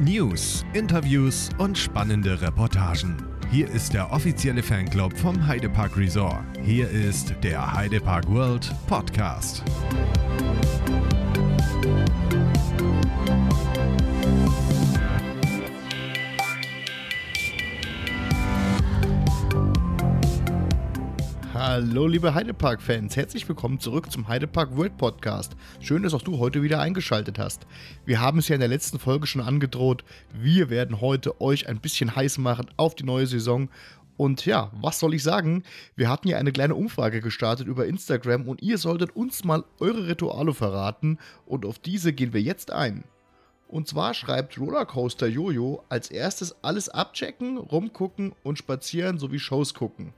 News, Interviews und spannende Reportagen. Hier ist der offizielle Fanclub vom Heidepark Resort. Hier ist der Heidepark World Podcast. Hallo liebe Heidepark-Fans, herzlich willkommen zurück zum Heidepark World Podcast. Schön, dass auch du heute wieder eingeschaltet hast. Wir haben es ja in der letzten Folge schon angedroht, wir werden heute euch ein bisschen heiß machen auf die neue Saison und ja, was soll ich sagen? Wir hatten ja eine kleine Umfrage gestartet über Instagram und ihr solltet uns mal eure Rituale verraten und auf diese gehen wir jetzt ein. Und zwar schreibt Rollercoaster Jojo als erstes alles abchecken, rumgucken und spazieren sowie Shows gucken.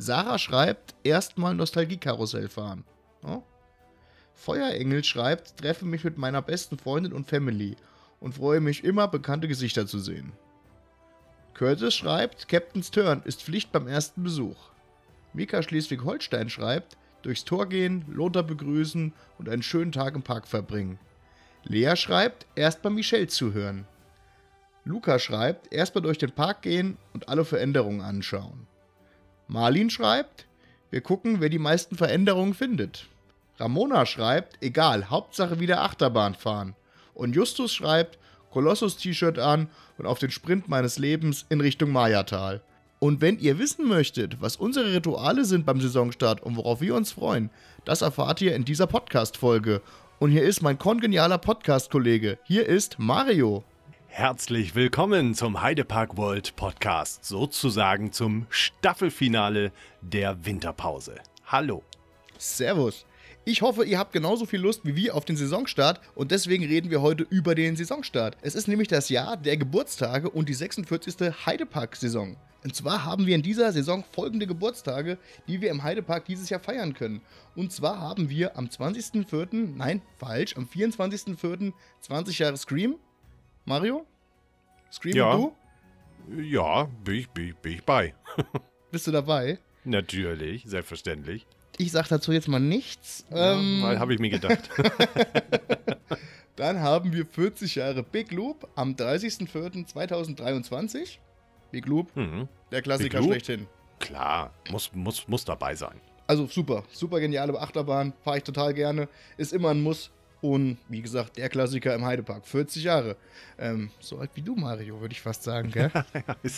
Sarah schreibt, erstmal Nostalgiekarussell fahren. Ja? Feuerengel schreibt, treffe mich mit meiner besten Freundin und Family und freue mich immer, bekannte Gesichter zu sehen. Curtis schreibt, Captain's Turn ist Pflicht beim ersten Besuch. Mika Schleswig-Holstein schreibt, durchs Tor gehen, Lothar begrüßen und einen schönen Tag im Park verbringen. Lea schreibt, erst mal Michelle zuhören. Luca schreibt, erst mal durch den Park gehen und alle Veränderungen anschauen. Marlin schreibt, wir gucken, wer die meisten Veränderungen findet. Ramona schreibt, egal, Hauptsache wieder Achterbahn fahren. Und Justus schreibt, Kolossus-T-Shirt an und auf den Sprint meines Lebens in Richtung Mayatal. Und wenn ihr wissen möchtet, was unsere Rituale sind beim Saisonstart und worauf wir uns freuen, das erfahrt ihr in dieser Podcast-Folge. Und hier ist mein kongenialer Podcast-Kollege. Hier ist Mario. Herzlich willkommen zum Heidepark World Podcast, sozusagen zum Staffelfinale der Winterpause. Hallo. Servus. Ich hoffe, ihr habt genauso viel Lust wie wir auf den Saisonstart und deswegen reden wir heute über den Saisonstart. Es ist nämlich das Jahr der Geburtstage und die 46. Heidepark-Saison. Und zwar haben wir in dieser Saison folgende Geburtstage, die wir im Heidepark dieses Jahr feiern können. Und zwar haben wir am 20.04., nein, falsch, am 24.04. 20 Jahre Scream, Mario? Scream ja. du? Ja, bin ich, bin ich, bin ich bei. Bist du dabei? Natürlich, selbstverständlich. Ich sag dazu jetzt mal nichts. Ja, ähm, habe ich mir gedacht. Dann haben wir 40 Jahre Big Loop am 30.04.2023. Big Loop, mhm. der Klassiker Loop? schlechthin. Klar, muss, muss, muss dabei sein. Also super, super geniale Achterbahn, fahre ich total gerne. Ist immer ein Muss, und wie gesagt, der Klassiker im Heidepark, 40 Jahre. Ähm, so alt wie du, Mario, würde ich fast sagen, gell?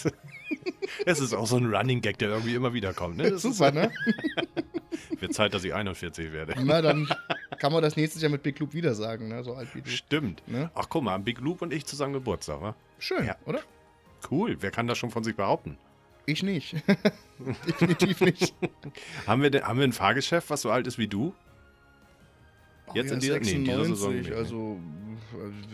es ist auch so ein Running Gag, der irgendwie immer wieder kommt. Ne? Das Super, ist, ne? Wird Zeit, dass ich 41 werde. Na, dann kann man das nächstes Jahr mit Big Loop wieder sagen, ne? so alt wie du. Stimmt. Ne? Ach, guck mal, Big Loop und ich zusammen Geburtstag, wa? Schön, ja. oder? Cool, wer kann das schon von sich behaupten? Ich nicht. Definitiv nicht. haben, wir denn, haben wir ein Fahrgeschäft, was so alt ist wie du? Jetzt in dieser, nee, in dieser Saison. Also, nicht, also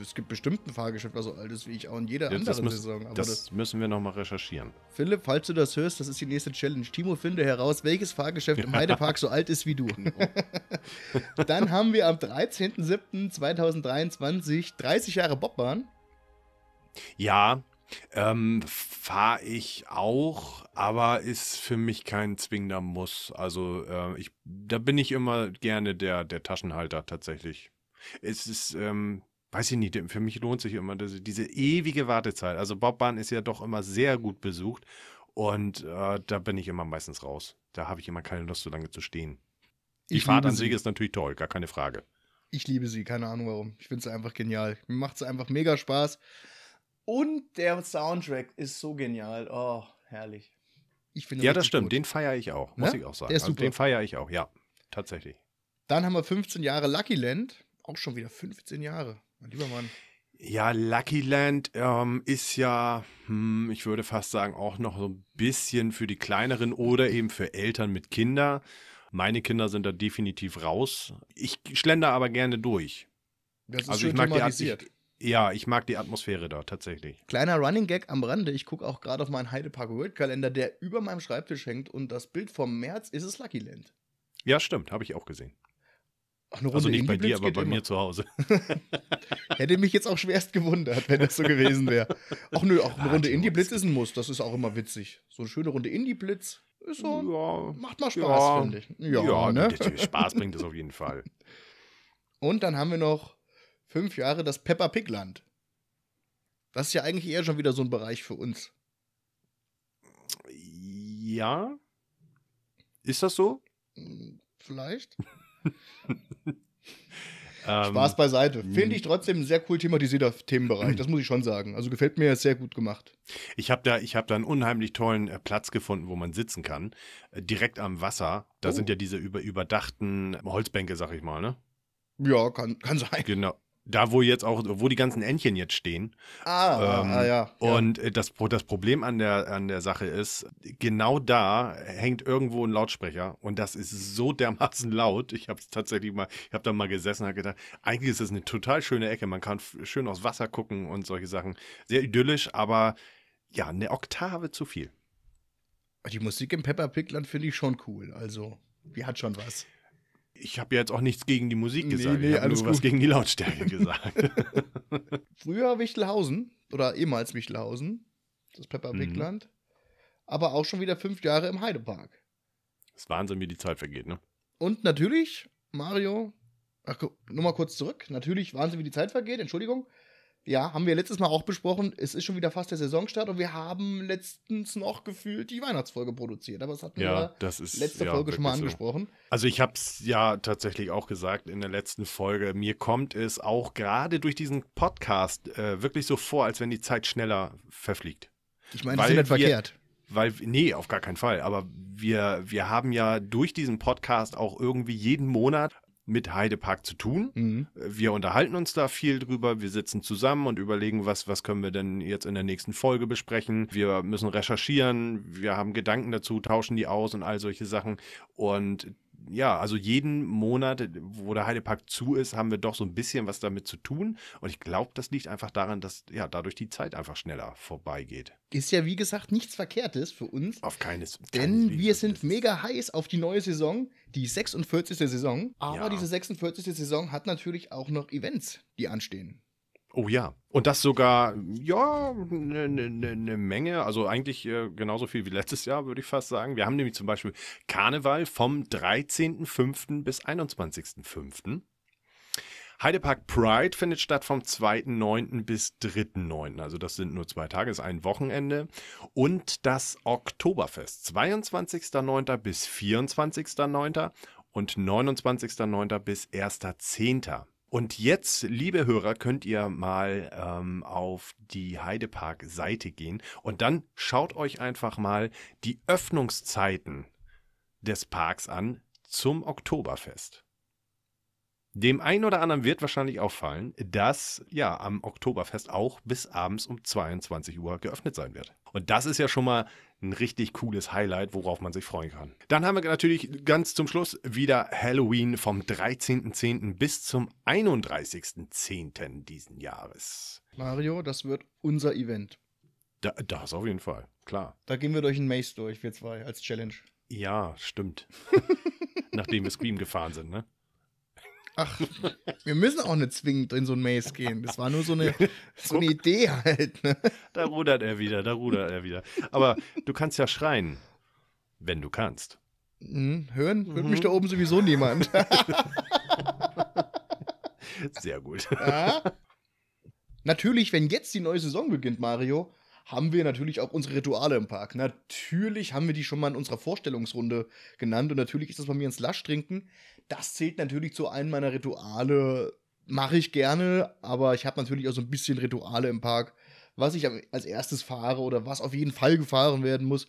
es gibt bestimmt ein Fahrgeschäft, also altes wie ich auch in jeder ja, anderen müssen, Saison. Aber das, das müssen wir nochmal recherchieren. Philipp, falls du das hörst, das ist die nächste Challenge. Timo, finde heraus, welches Fahrgeschäft im Heidepark so alt ist wie du. Genau. Dann haben wir am 13.07.2023 30 Jahre Bobbahn. Ja, ähm, Fahre ich auch, aber ist für mich kein zwingender Muss. Also äh, ich, da bin ich immer gerne der, der Taschenhalter tatsächlich. Es ist, ähm, weiß ich nicht, für mich lohnt sich immer diese, diese ewige Wartezeit. Also Bobbahn ist ja doch immer sehr gut besucht und äh, da bin ich immer meistens raus. Da habe ich immer keine Lust, so lange zu stehen. Die ich Fahrt an sich ist natürlich toll, gar keine Frage. Ich liebe sie, keine Ahnung warum. Ich finde sie einfach genial. Mir macht sie einfach mega Spaß. Und der Soundtrack ist so genial. Oh, herrlich. Ich finde ja, das stimmt. Gut. Den feiere ich auch, ne? muss ne? ich auch sagen. Der ist also super. Den feiere ich auch, ja. Tatsächlich. Dann haben wir 15 Jahre Lucky Land. Auch schon wieder 15 Jahre. Mein lieber Mann. Ja, Lucky Land ähm, ist ja, hm, ich würde fast sagen, auch noch so ein bisschen für die Kleineren oder eben für Eltern mit Kindern. Meine Kinder sind da definitiv raus. Ich schlender aber gerne durch. Das ist also schön ich mag thematisiert. Die, ja, ich mag die Atmosphäre da tatsächlich. Kleiner Running Gag am Rande. Ich gucke auch gerade auf meinen Heidepark World Kalender, der über meinem Schreibtisch hängt und das Bild vom März ist es Lucky Land. Ja, stimmt, habe ich auch gesehen. Ach, also nicht bei dir, aber bei immer. mir zu Hause. Hätte mich jetzt auch schwerst gewundert, wenn das so gewesen wäre. Ach nö, auch eine ah, Runde Indie-Blitz ist ein Muss, das ist auch immer witzig. So eine schöne Runde Indie-Blitz so, ja, macht mal Spaß, ja, finde ich. Ja, ja ne? Spaß bringt es auf jeden Fall. Und dann haben wir noch fünf Jahre das Peppa Pig Land. Das ist ja eigentlich eher schon wieder so ein Bereich für uns. Ja. Ist das so? Hm, vielleicht. Ähm, Spaß beiseite. Hm. Finde ich trotzdem ein sehr cool thematisierter Themenbereich, das muss ich schon sagen. Also gefällt mir sehr gut gemacht. Ich habe da, hab da einen unheimlich tollen äh, Platz gefunden, wo man sitzen kann. Äh, direkt am Wasser. Da oh. sind ja diese über, überdachten Holzbänke, sag ich mal, ne? Ja, kann, kann sein. Genau. Da, wo jetzt auch, wo die ganzen Entchen jetzt stehen. Ah, ah ähm, ah ja, ja. Und äh, das, das Problem an der, an der Sache ist, genau da hängt irgendwo ein Lautsprecher und das ist so dermaßen laut. Ich habe es tatsächlich mal, ich habe da mal gesessen und habe gedacht, eigentlich ist das eine total schöne Ecke. Man kann schön aufs Wasser gucken und solche Sachen. Sehr idyllisch, aber ja, eine Oktave zu viel. Die Musik im Pepper Pig finde ich schon cool. Also, die hat schon was. Ich habe ja jetzt auch nichts gegen die Musik gesagt. Nee, nee, ich alles nur gut. was gegen die Lautstärke gesagt. Früher Wichtelhausen oder ehemals Wichtelhausen, das Pepper Wigland, mhm. aber auch schon wieder fünf Jahre im Heidepark. Das ist Wahnsinn, wie die Zeit vergeht, ne? Und natürlich, Mario, ach, nur mal kurz zurück, natürlich Wahnsinn, wie die Zeit vergeht, Entschuldigung, ja, haben wir letztes Mal auch besprochen. Es ist schon wieder fast der Saisonstart und wir haben letztens noch gefühlt die Weihnachtsfolge produziert. Aber das hatten ja, das ist, letzte ja, Folge schon mal angesprochen. So. Also ich habe es ja tatsächlich auch gesagt in der letzten Folge. Mir kommt es auch gerade durch diesen Podcast äh, wirklich so vor, als wenn die Zeit schneller verfliegt. Ich meine, das ist nicht verkehrt. Weil, nee, auf gar keinen Fall. Aber wir, wir haben ja durch diesen Podcast auch irgendwie jeden Monat mit Heidepark zu tun. Mhm. Wir unterhalten uns da viel drüber. Wir sitzen zusammen und überlegen, was, was können wir denn jetzt in der nächsten Folge besprechen. Wir müssen recherchieren. Wir haben Gedanken dazu, tauschen die aus und all solche Sachen. Und ja, also jeden Monat, wo der Heidepark zu ist, haben wir doch so ein bisschen was damit zu tun. Und ich glaube, das liegt einfach daran, dass ja dadurch die Zeit einfach schneller vorbeigeht. Ist ja, wie gesagt, nichts Verkehrtes für uns. Auf keines. Denn keines wir sind mega heiß auf die neue Saison, die 46. Saison. Aber ja. diese 46. Saison hat natürlich auch noch Events, die anstehen. Oh ja. Und das sogar, ja, eine ne, ne, ne Menge. Also eigentlich äh, genauso viel wie letztes Jahr, würde ich fast sagen. Wir haben nämlich zum Beispiel Karneval vom 13.05. bis 21.05. Heidepark Pride findet statt vom 2.09. bis 3.09. Also das sind nur zwei Tage, ist ein Wochenende. Und das Oktoberfest, 22.09. bis 24.09. und 29.09. bis 1.10. Und jetzt, liebe Hörer, könnt ihr mal ähm, auf die Heidepark-Seite gehen und dann schaut euch einfach mal die Öffnungszeiten des Parks an zum Oktoberfest. Dem einen oder anderen wird wahrscheinlich auffallen, dass ja am Oktoberfest auch bis abends um 22 Uhr geöffnet sein wird. Und das ist ja schon mal ein richtig cooles Highlight, worauf man sich freuen kann. Dann haben wir natürlich ganz zum Schluss wieder Halloween vom 13.10. bis zum 31.10. diesen Jahres. Mario, das wird unser Event. Da, das auf jeden Fall, klar. Da gehen wir durch den Maze durch, wir zwei, als Challenge. Ja, stimmt. Nachdem wir Scream gefahren sind, ne? Ach, wir müssen auch nicht zwingend in so ein Maze gehen. Das war nur so eine, so eine Idee halt. Ne? Da rudert er wieder, da rudert er wieder. Aber du kannst ja schreien, wenn du kannst. Mhm, hören wird mhm. mich da oben sowieso niemand. Sehr gut. Ja? Natürlich, wenn jetzt die neue Saison beginnt, Mario, haben wir natürlich auch unsere Rituale im Park. Natürlich haben wir die schon mal in unserer Vorstellungsrunde genannt und natürlich ist das bei mir ein Slush trinken. Das zählt natürlich zu einem meiner Rituale. Mache ich gerne, aber ich habe natürlich auch so ein bisschen Rituale im Park, was ich als erstes fahre oder was auf jeden Fall gefahren werden muss.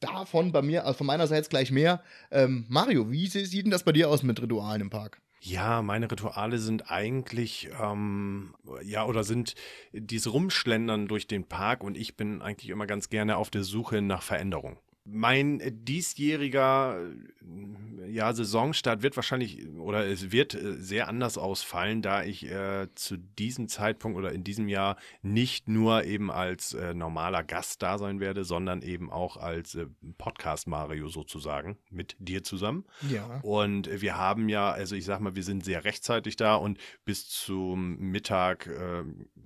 Davon bei mir, also von meinerseits gleich mehr. Ähm, Mario, wie sieht denn das bei dir aus mit Ritualen im Park? Ja, meine Rituale sind eigentlich, ähm, ja, oder sind dieses Rumschlendern durch den Park und ich bin eigentlich immer ganz gerne auf der Suche nach Veränderung mein diesjähriger äh, ja, Saisonstart wird wahrscheinlich oder es wird äh, sehr anders ausfallen, da ich äh, zu diesem Zeitpunkt oder in diesem Jahr nicht nur eben als äh, normaler Gast da sein werde, sondern eben auch als äh, Podcast Mario sozusagen mit dir zusammen. Ja. Und wir haben ja, also ich sag mal, wir sind sehr rechtzeitig da und bis zum Mittag äh,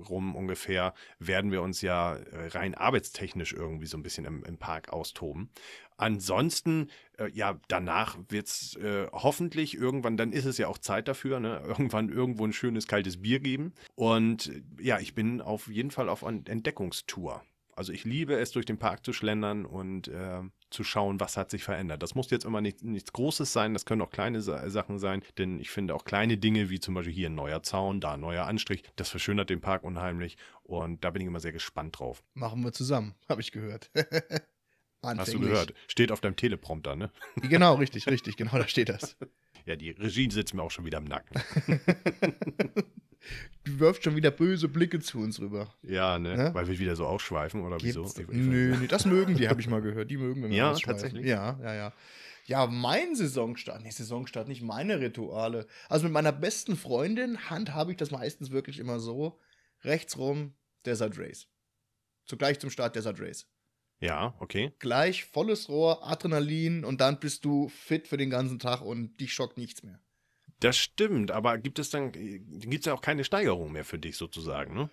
rum ungefähr werden wir uns ja rein arbeitstechnisch irgendwie so ein bisschen im, im Park austoben. Ansonsten, äh, ja, danach wird es äh, hoffentlich irgendwann, dann ist es ja auch Zeit dafür, ne? irgendwann irgendwo ein schönes kaltes Bier geben. Und äh, ja, ich bin auf jeden Fall auf Entdeckungstour. Also ich liebe es, durch den Park zu schlendern und äh, zu schauen, was hat sich verändert. Das muss jetzt immer nicht, nichts Großes sein, das können auch kleine Sa Sachen sein, denn ich finde auch kleine Dinge, wie zum Beispiel hier ein neuer Zaun, da ein neuer Anstrich, das verschönert den Park unheimlich und da bin ich immer sehr gespannt drauf. Machen wir zusammen, habe ich gehört. Anfänglich. Hast du gehört? Steht auf deinem Teleprompter, ne? Genau, richtig, richtig, genau, da steht das. Ja, die Regie sitzt mir auch schon wieder im Nacken. Die wirft schon wieder böse Blicke zu uns rüber. Ja, ne? ne? Weil wir wieder so ausschweifen oder Gibt's? wieso? Ich, nö, nee, das mögen die, habe ich mal gehört. Die mögen, wenn wir Ja, tatsächlich. Ja, ja, ja. Ja, mein Saisonstart, nee, Saisonstart, nicht meine Rituale. Also mit meiner besten Freundin handhabe ich das meistens wirklich immer so. Rechts rum, Desert Race. Zugleich zum Start Desert Race. Ja, okay. Gleich volles Rohr, Adrenalin und dann bist du fit für den ganzen Tag und dich schockt nichts mehr. Das stimmt, aber gibt es dann, gibt es ja auch keine Steigerung mehr für dich sozusagen, ne?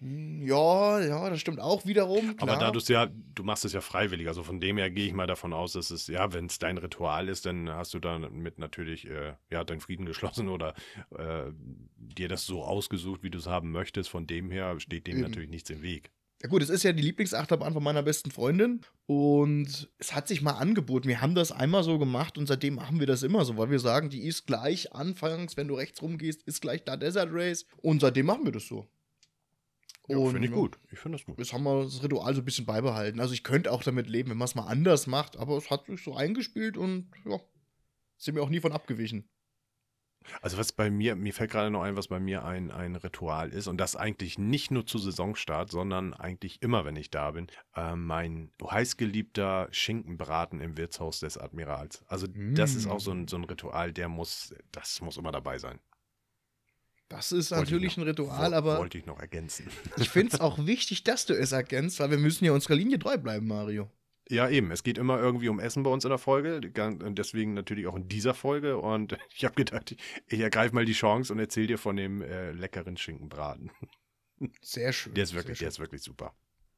Hm, ja, ja, das stimmt auch wiederum. Klar. Aber da du es ja, du machst es ja freiwillig, also von dem her gehe ich mal davon aus, dass es, ja, wenn es dein Ritual ist, dann hast du damit natürlich, äh, ja, deinen Frieden geschlossen oder äh, dir das so ausgesucht, wie du es haben möchtest. Von dem her steht dem Eben. natürlich nichts im Weg. Ja gut, es ist ja die Lieblingsachterbahn von meiner besten Freundin und es hat sich mal angeboten. Wir haben das einmal so gemacht und seitdem machen wir das immer so, weil wir sagen, die ist gleich anfangs, wenn du rechts rumgehst, ist gleich da Desert Race und seitdem machen wir das so. Ja, finde ich gut. Ich finde das gut. Jetzt haben wir das Ritual so ein bisschen beibehalten. Also ich könnte auch damit leben, wenn man es mal anders macht, aber es hat sich so eingespielt und ja, sind wir auch nie von abgewichen. Also was bei mir, mir fällt gerade noch ein, was bei mir ein, ein Ritual ist und das eigentlich nicht nur zu Saisonstart, sondern eigentlich immer, wenn ich da bin, äh, mein heißgeliebter Schinkenbraten im Wirtshaus des Admirals. Also mm. das ist auch so mm. ein, so ein Ritual, der muss, das muss immer dabei sein. Das ist wollte natürlich noch, ein Ritual, wo, aber. Wollte ich noch ergänzen. Ich finde es auch wichtig, dass du es ergänzt, weil wir müssen ja unserer Linie treu bleiben, Mario. Ja, eben. Es geht immer irgendwie um Essen bei uns in der Folge. Deswegen natürlich auch in dieser Folge. Und ich habe gedacht, ich ergreife mal die Chance und erzähle dir von dem äh, leckeren Schinkenbraten. Sehr schön. Der ist wirklich, der ist wirklich super.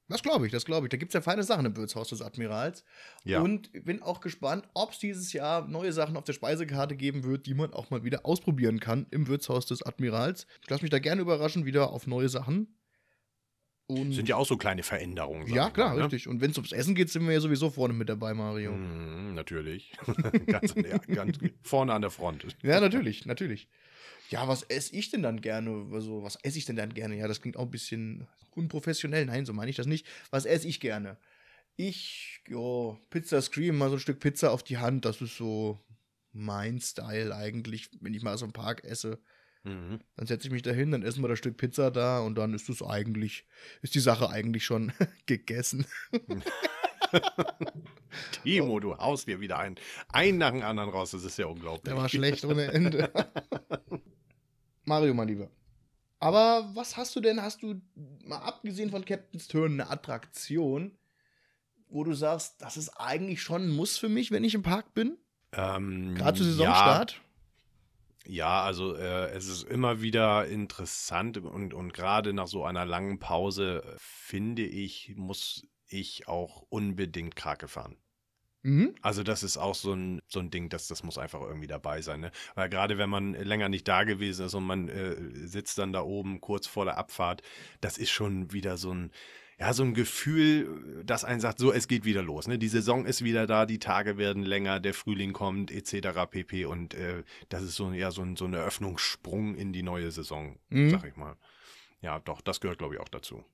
Das glaube ich, das glaube ich. Da gibt es ja feine Sachen im Bötshaus des Admirals. Ja. Und bin auch gespannt, ob es dieses Jahr neue Sachen auf der Speisekarte geben wird, die man auch mal wieder ausprobieren kann im Wirtshaus des Admirals. Ich lasse mich da gerne überraschen, wieder auf neue Sachen. Und sind ja auch so kleine Veränderungen. Ja, klar, mal, ne? richtig. Und wenn es ums Essen geht, sind wir ja sowieso vorne mit dabei, Mario. Mm, natürlich. ganz, an der, ganz vorne an der Front. Ja, natürlich, natürlich. Ja, was esse ich denn dann gerne? Also, was esse ich denn dann gerne? Ja, das klingt auch ein bisschen unprofessionell. Nein, so meine ich das nicht. Was esse ich gerne? Ich, jo, Pizza Scream, mal so ein Stück Pizza auf die Hand. Das ist so mein Style eigentlich, wenn ich mal so im Park esse. Mhm. Dann setze ich mich dahin, dann essen wir das Stück Pizza da und dann ist es eigentlich, ist die Sache eigentlich schon gegessen. Timo, du haust mir wieder einen, einen nach dem anderen raus, das ist ja unglaublich. Der war schlecht ohne Ende. Mario, mein Lieber. Aber was hast du denn, hast du mal abgesehen von Captain's Turn eine Attraktion, wo du sagst, das ist eigentlich schon ein Muss für mich, wenn ich im Park bin? Ähm, Gerade zu Saisonstart? Ja. Ja, also äh, es ist immer wieder interessant und, und gerade nach so einer langen Pause, äh, finde ich, muss ich auch unbedingt Krake fahren. Mhm. Also das ist auch so ein, so ein Ding, das, das muss einfach irgendwie dabei sein. Ne? Weil gerade wenn man länger nicht da gewesen ist und man äh, sitzt dann da oben kurz vor der Abfahrt, das ist schon wieder so ein, ja, so ein Gefühl, dass einen sagt, so, es geht wieder los. Ne? Die Saison ist wieder da, die Tage werden länger, der Frühling kommt, etc. pp. Und äh, das ist so, ja, so, ein, so ein Eröffnungssprung in die neue Saison, mhm. sag ich mal. Ja, doch, das gehört, glaube ich, auch dazu.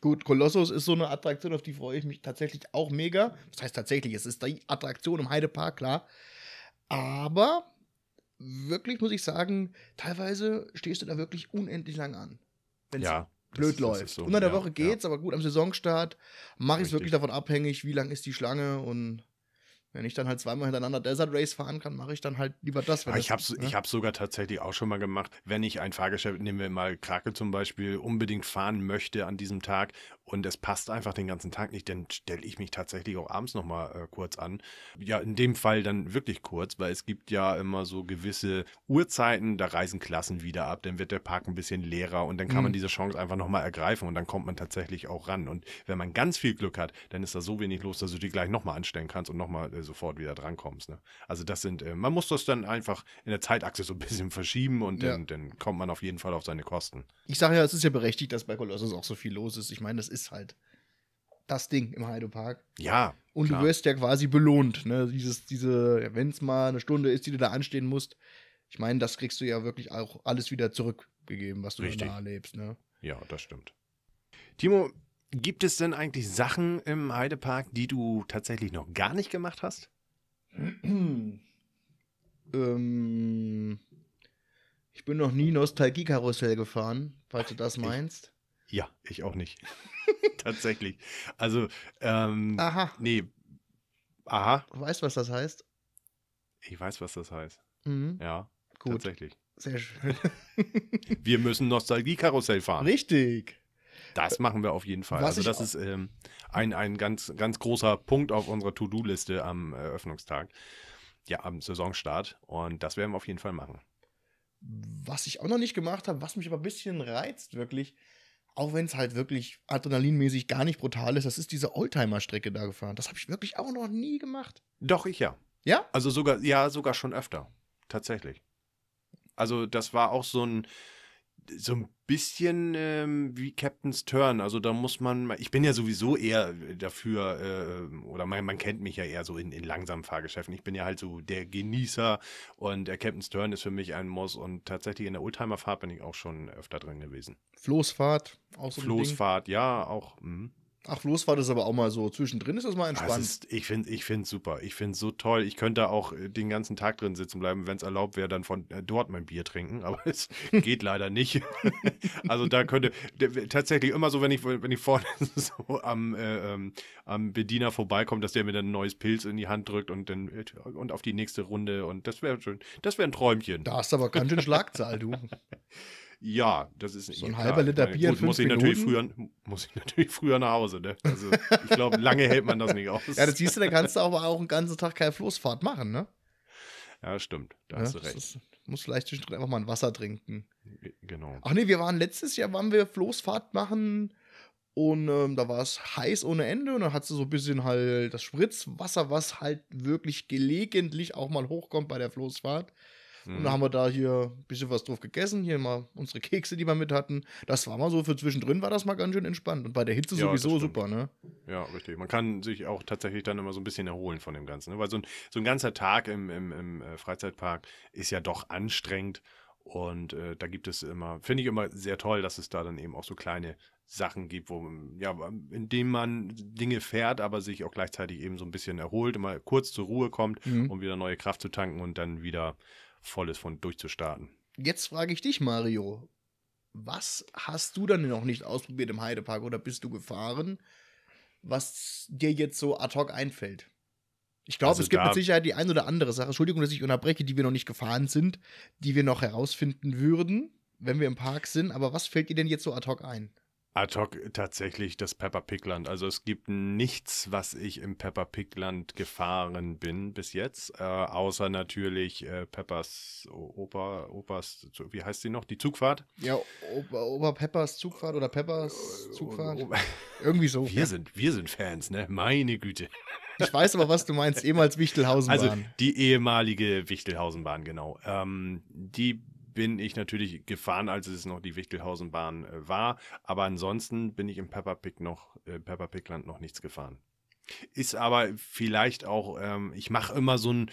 Gut, Kolossus ist so eine Attraktion, auf die freue ich mich tatsächlich auch mega. Das heißt tatsächlich, es ist die Attraktion im Heidepark, klar. Aber wirklich muss ich sagen, teilweise stehst du da wirklich unendlich lang an. Wenn's ja blöd das, läuft. Das so, Unter der ja, Woche geht's, ja. aber gut, am Saisonstart mache ich es wirklich davon abhängig, wie lang ist die Schlange und wenn ich dann halt zweimal hintereinander Desert Race fahren kann, mache ich dann halt lieber das. Ah, ich habe ne? ich habe sogar tatsächlich auch schon mal gemacht, wenn ich ein Fahrgeschäft, nehmen wir mal Krake zum Beispiel, unbedingt fahren möchte an diesem Tag und es passt einfach den ganzen Tag nicht, dann stelle ich mich tatsächlich auch abends nochmal äh, kurz an. Ja, in dem Fall dann wirklich kurz, weil es gibt ja immer so gewisse Uhrzeiten, da reisen Klassen wieder ab, dann wird der Park ein bisschen leerer und dann kann mhm. man diese Chance einfach nochmal ergreifen und dann kommt man tatsächlich auch ran. Und wenn man ganz viel Glück hat, dann ist da so wenig los, dass du die gleich nochmal anstellen kannst und nochmal äh, sofort wieder drankommst. Ne? Also das sind, äh, man muss das dann einfach in der Zeitachse so ein bisschen verschieben und ja. dann, kommt man auf jeden Fall auf seine Kosten. Ich sage ja, es ist ja berechtigt, dass bei Kolossus auch so viel los ist. Ich meine, das ist ist halt das Ding im Heidepark. Ja. Und klar. du wirst ja quasi belohnt, ne? Dieses, diese, wenn es mal eine Stunde ist, die du da anstehen musst, ich meine, das kriegst du ja wirklich auch alles wieder zurückgegeben, was du Richtig. da erlebst, ne? Ja, das stimmt. Timo, gibt es denn eigentlich Sachen im Heidepark, die du tatsächlich noch gar nicht gemacht hast? ähm, ich bin noch nie Nostalgie-Karussell gefahren, falls du das meinst. Ich, ja, ich auch nicht. Tatsächlich. Also, ähm, aha. Nee. Aha. Du weißt, was das heißt? Ich weiß, was das heißt. Mhm. Ja, Gut. tatsächlich. Sehr schön. wir müssen Nostalgie-Karussell fahren. Richtig. Das machen wir auf jeden Fall. Was also, das ist ähm, ein, ein ganz, ganz großer Punkt auf unserer To-Do-Liste am Eröffnungstag. Äh, ja, am Saisonstart. Und das werden wir auf jeden Fall machen. Was ich auch noch nicht gemacht habe, was mich aber ein bisschen reizt, wirklich, auch wenn es halt wirklich adrenalinmäßig gar nicht brutal ist, das ist diese Oldtimer-Strecke da gefahren. Das habe ich wirklich auch noch nie gemacht. Doch, ich ja. Ja? Also sogar, ja, sogar schon öfter. Tatsächlich. Also, das war auch so ein, so ein bisschen ähm, wie Captain's Turn. Also da muss man, ich bin ja sowieso eher äh, dafür, äh, oder man, man, kennt mich ja eher so in, in langsamen Fahrgeschäften. Ich bin ja halt so der Genießer und der Captain's Turn ist für mich ein Muss und tatsächlich in der Oldtimer-Fahrt bin ich auch schon öfter drin gewesen. Floßfahrt, auch so Floßfahrt, ja, auch. Mh. Ach, los war das aber auch mal so. Zwischendrin ist das mal entspannt. Das ist, ich finde es ich find's super. Ich finde es so toll. Ich könnte da auch äh, den ganzen Tag drin sitzen bleiben, wenn es erlaubt wäre, dann von äh, dort mein Bier trinken. Aber es geht leider nicht. also da könnte tatsächlich immer so, wenn ich, wenn ich vorne so am, äh, ähm, am Bediener vorbeikomme, dass der mir dann ein neues Pilz in die Hand drückt und dann äh, und auf die nächste Runde. Und das wäre schön. Das wäre ein Träumchen. Da hast du aber ganz schön Schlagzahl, du. Ja, das ist so ein ja, halber Liter Bier. Gut, muss ich Minuten? natürlich früher, muss ich natürlich früher nach Hause. Ne? Also ich glaube, lange hält man das nicht aus. Ja, das siehst du, da kannst du aber auch einen ganzen Tag keine Floßfahrt machen, ne? Ja, stimmt. Da ja, hast du recht. Ist, musst vielleicht zwischendrin einfach mal ein Wasser trinken. Genau. Ach nee, wir waren letztes Jahr, waren wir Floßfahrt machen und ähm, da war es heiß ohne Ende und dann hast du so ein bisschen halt das Spritzwasser, was halt wirklich gelegentlich auch mal hochkommt bei der Floßfahrt. Und mhm. dann haben wir da hier ein bisschen was drauf gegessen. Hier mal unsere Kekse, die wir mit hatten. Das war mal so, für zwischendrin war das mal ganz schön entspannt. Und bei der Hitze ja, sowieso super, ne? Ja, richtig. Man kann sich auch tatsächlich dann immer so ein bisschen erholen von dem Ganzen. Ne? Weil so ein, so ein ganzer Tag im, im, im äh, Freizeitpark ist ja doch anstrengend. Und äh, da gibt es immer, finde ich immer sehr toll, dass es da dann eben auch so kleine Sachen gibt, wo, ja, in man Dinge fährt, aber sich auch gleichzeitig eben so ein bisschen erholt, immer kurz zur Ruhe kommt, mhm. um wieder neue Kraft zu tanken und dann wieder volles von durchzustarten. Jetzt frage ich dich, Mario. Was hast du dann noch nicht ausprobiert im Heidepark oder bist du gefahren, was dir jetzt so ad hoc einfällt? Ich glaube, also es gibt mit Sicherheit die ein oder andere Sache, Entschuldigung, dass ich unterbreche, die wir noch nicht gefahren sind, die wir noch herausfinden würden, wenn wir im Park sind. Aber was fällt dir denn jetzt so ad hoc ein? ad hoc tatsächlich das Pepper Pig Land. Also es gibt nichts, was ich im Pepper Pig Land gefahren bin bis jetzt, äh, außer natürlich äh, Peppers Opa, Opas, wie heißt sie noch? Die Zugfahrt? Ja, Opa, Opa Peppers Zugfahrt oder Peppers äh, Zugfahrt. Irgendwie so. Wir sind, wir sind Fans, ne? Meine Güte. Ich weiß aber, was du meinst. Ehemals Wichtelhausenbahn. Also die ehemalige Wichtelhausenbahn, genau. Ähm, die bin ich natürlich gefahren, als es noch die Wichtelhausenbahn äh, war. Aber ansonsten bin ich im Pepperpick noch, äh, Pepper Land noch nichts gefahren. Ist aber vielleicht auch, ähm, ich mache immer so ein,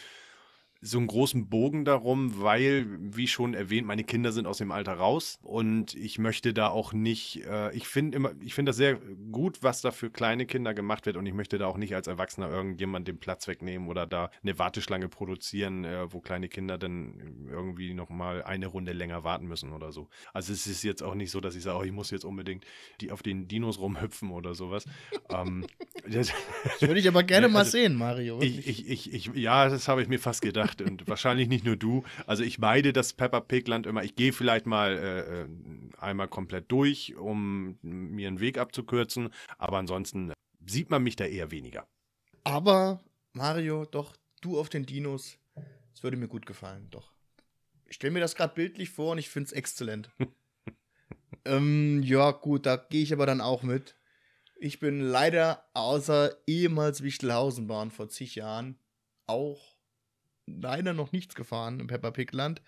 so einen großen Bogen darum, weil, wie schon erwähnt, meine Kinder sind aus dem Alter raus und ich möchte da auch nicht, äh, ich finde immer, ich finde das sehr gut, was da für kleine Kinder gemacht wird und ich möchte da auch nicht als Erwachsener irgendjemand den Platz wegnehmen oder da eine Warteschlange produzieren, äh, wo kleine Kinder dann irgendwie nochmal eine Runde länger warten müssen oder so. Also es ist jetzt auch nicht so, dass ich sage, oh, ich muss jetzt unbedingt die auf den Dinos rumhüpfen oder sowas. ähm, das, das würde ich aber gerne also, mal sehen, Mario. Ich, ich, ich, ich, ja, das habe ich mir fast gedacht gemacht und wahrscheinlich nicht nur du. Also ich meide das Peppa Pig Land immer. Ich gehe vielleicht mal äh, äh, einmal komplett durch, um mir einen Weg abzukürzen, aber ansonsten sieht man mich da eher weniger. Aber Mario, doch du auf den Dinos, es würde mir gut gefallen, doch. Ich stelle mir das gerade bildlich vor und ich finde es exzellent. ähm, ja, gut, da gehe ich aber dann auch mit. Ich bin leider außer ehemals Wichtelhausenbahn vor zig Jahren auch leider noch nichts gefahren im Peppa Pig Land.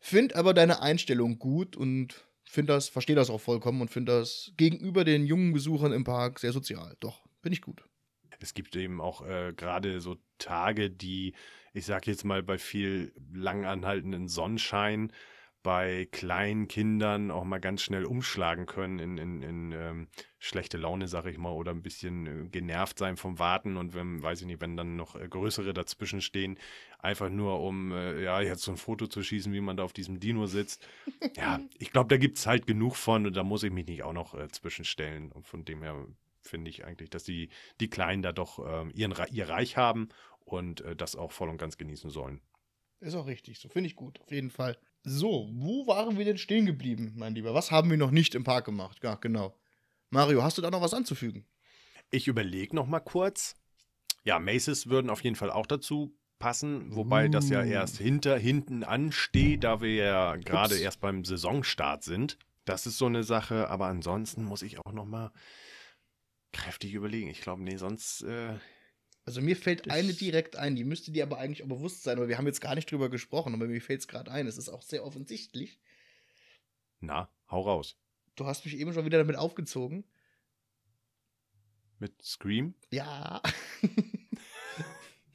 Find aber deine Einstellung gut und find das, verstehe das auch vollkommen und finde das gegenüber den jungen Besuchern im Park sehr sozial. Doch, bin ich gut. Es gibt eben auch äh, gerade so Tage, die, ich sag jetzt mal, bei viel langanhaltenden Sonnenschein bei kleinen Kindern auch mal ganz schnell umschlagen können in, in, in ähm, schlechte Laune, sag ich mal, oder ein bisschen äh, genervt sein vom Warten und wenn, weiß ich nicht, wenn dann noch äh, größere dazwischen stehen, einfach nur um, äh, ja, jetzt so ein Foto zu schießen, wie man da auf diesem Dino sitzt. Ja, ich glaube, da gibt es halt genug von und da muss ich mich nicht auch noch äh, zwischenstellen. Und von dem her finde ich eigentlich, dass die, die Kleinen da doch ähm, ihren, ihr Reich haben und das auch voll und ganz genießen sollen. Ist auch richtig, so finde ich gut, auf jeden Fall. So, wo waren wir denn stehen geblieben, mein Lieber? Was haben wir noch nicht im Park gemacht? Ja, genau. Mario, hast du da noch was anzufügen? Ich überlege noch mal kurz. Ja, Maces würden auf jeden Fall auch dazu passen, wobei uh. das ja hm. erst hinter hinten ansteht, da wir ja gerade erst beim Saisonstart sind. Das ist so eine Sache, aber ansonsten muss ich auch noch mal kräftig überlegen. Ich glaube, nee, sonst äh, also mir fällt das eine direkt ein, die müsste dir aber eigentlich auch bewusst sein, aber wir haben jetzt gar nicht drüber gesprochen, aber mir fällt es gerade ein. Es ist auch sehr offensichtlich. Na, hau raus. Du hast mich eben schon wieder damit aufgezogen. Mit Scream? Ja.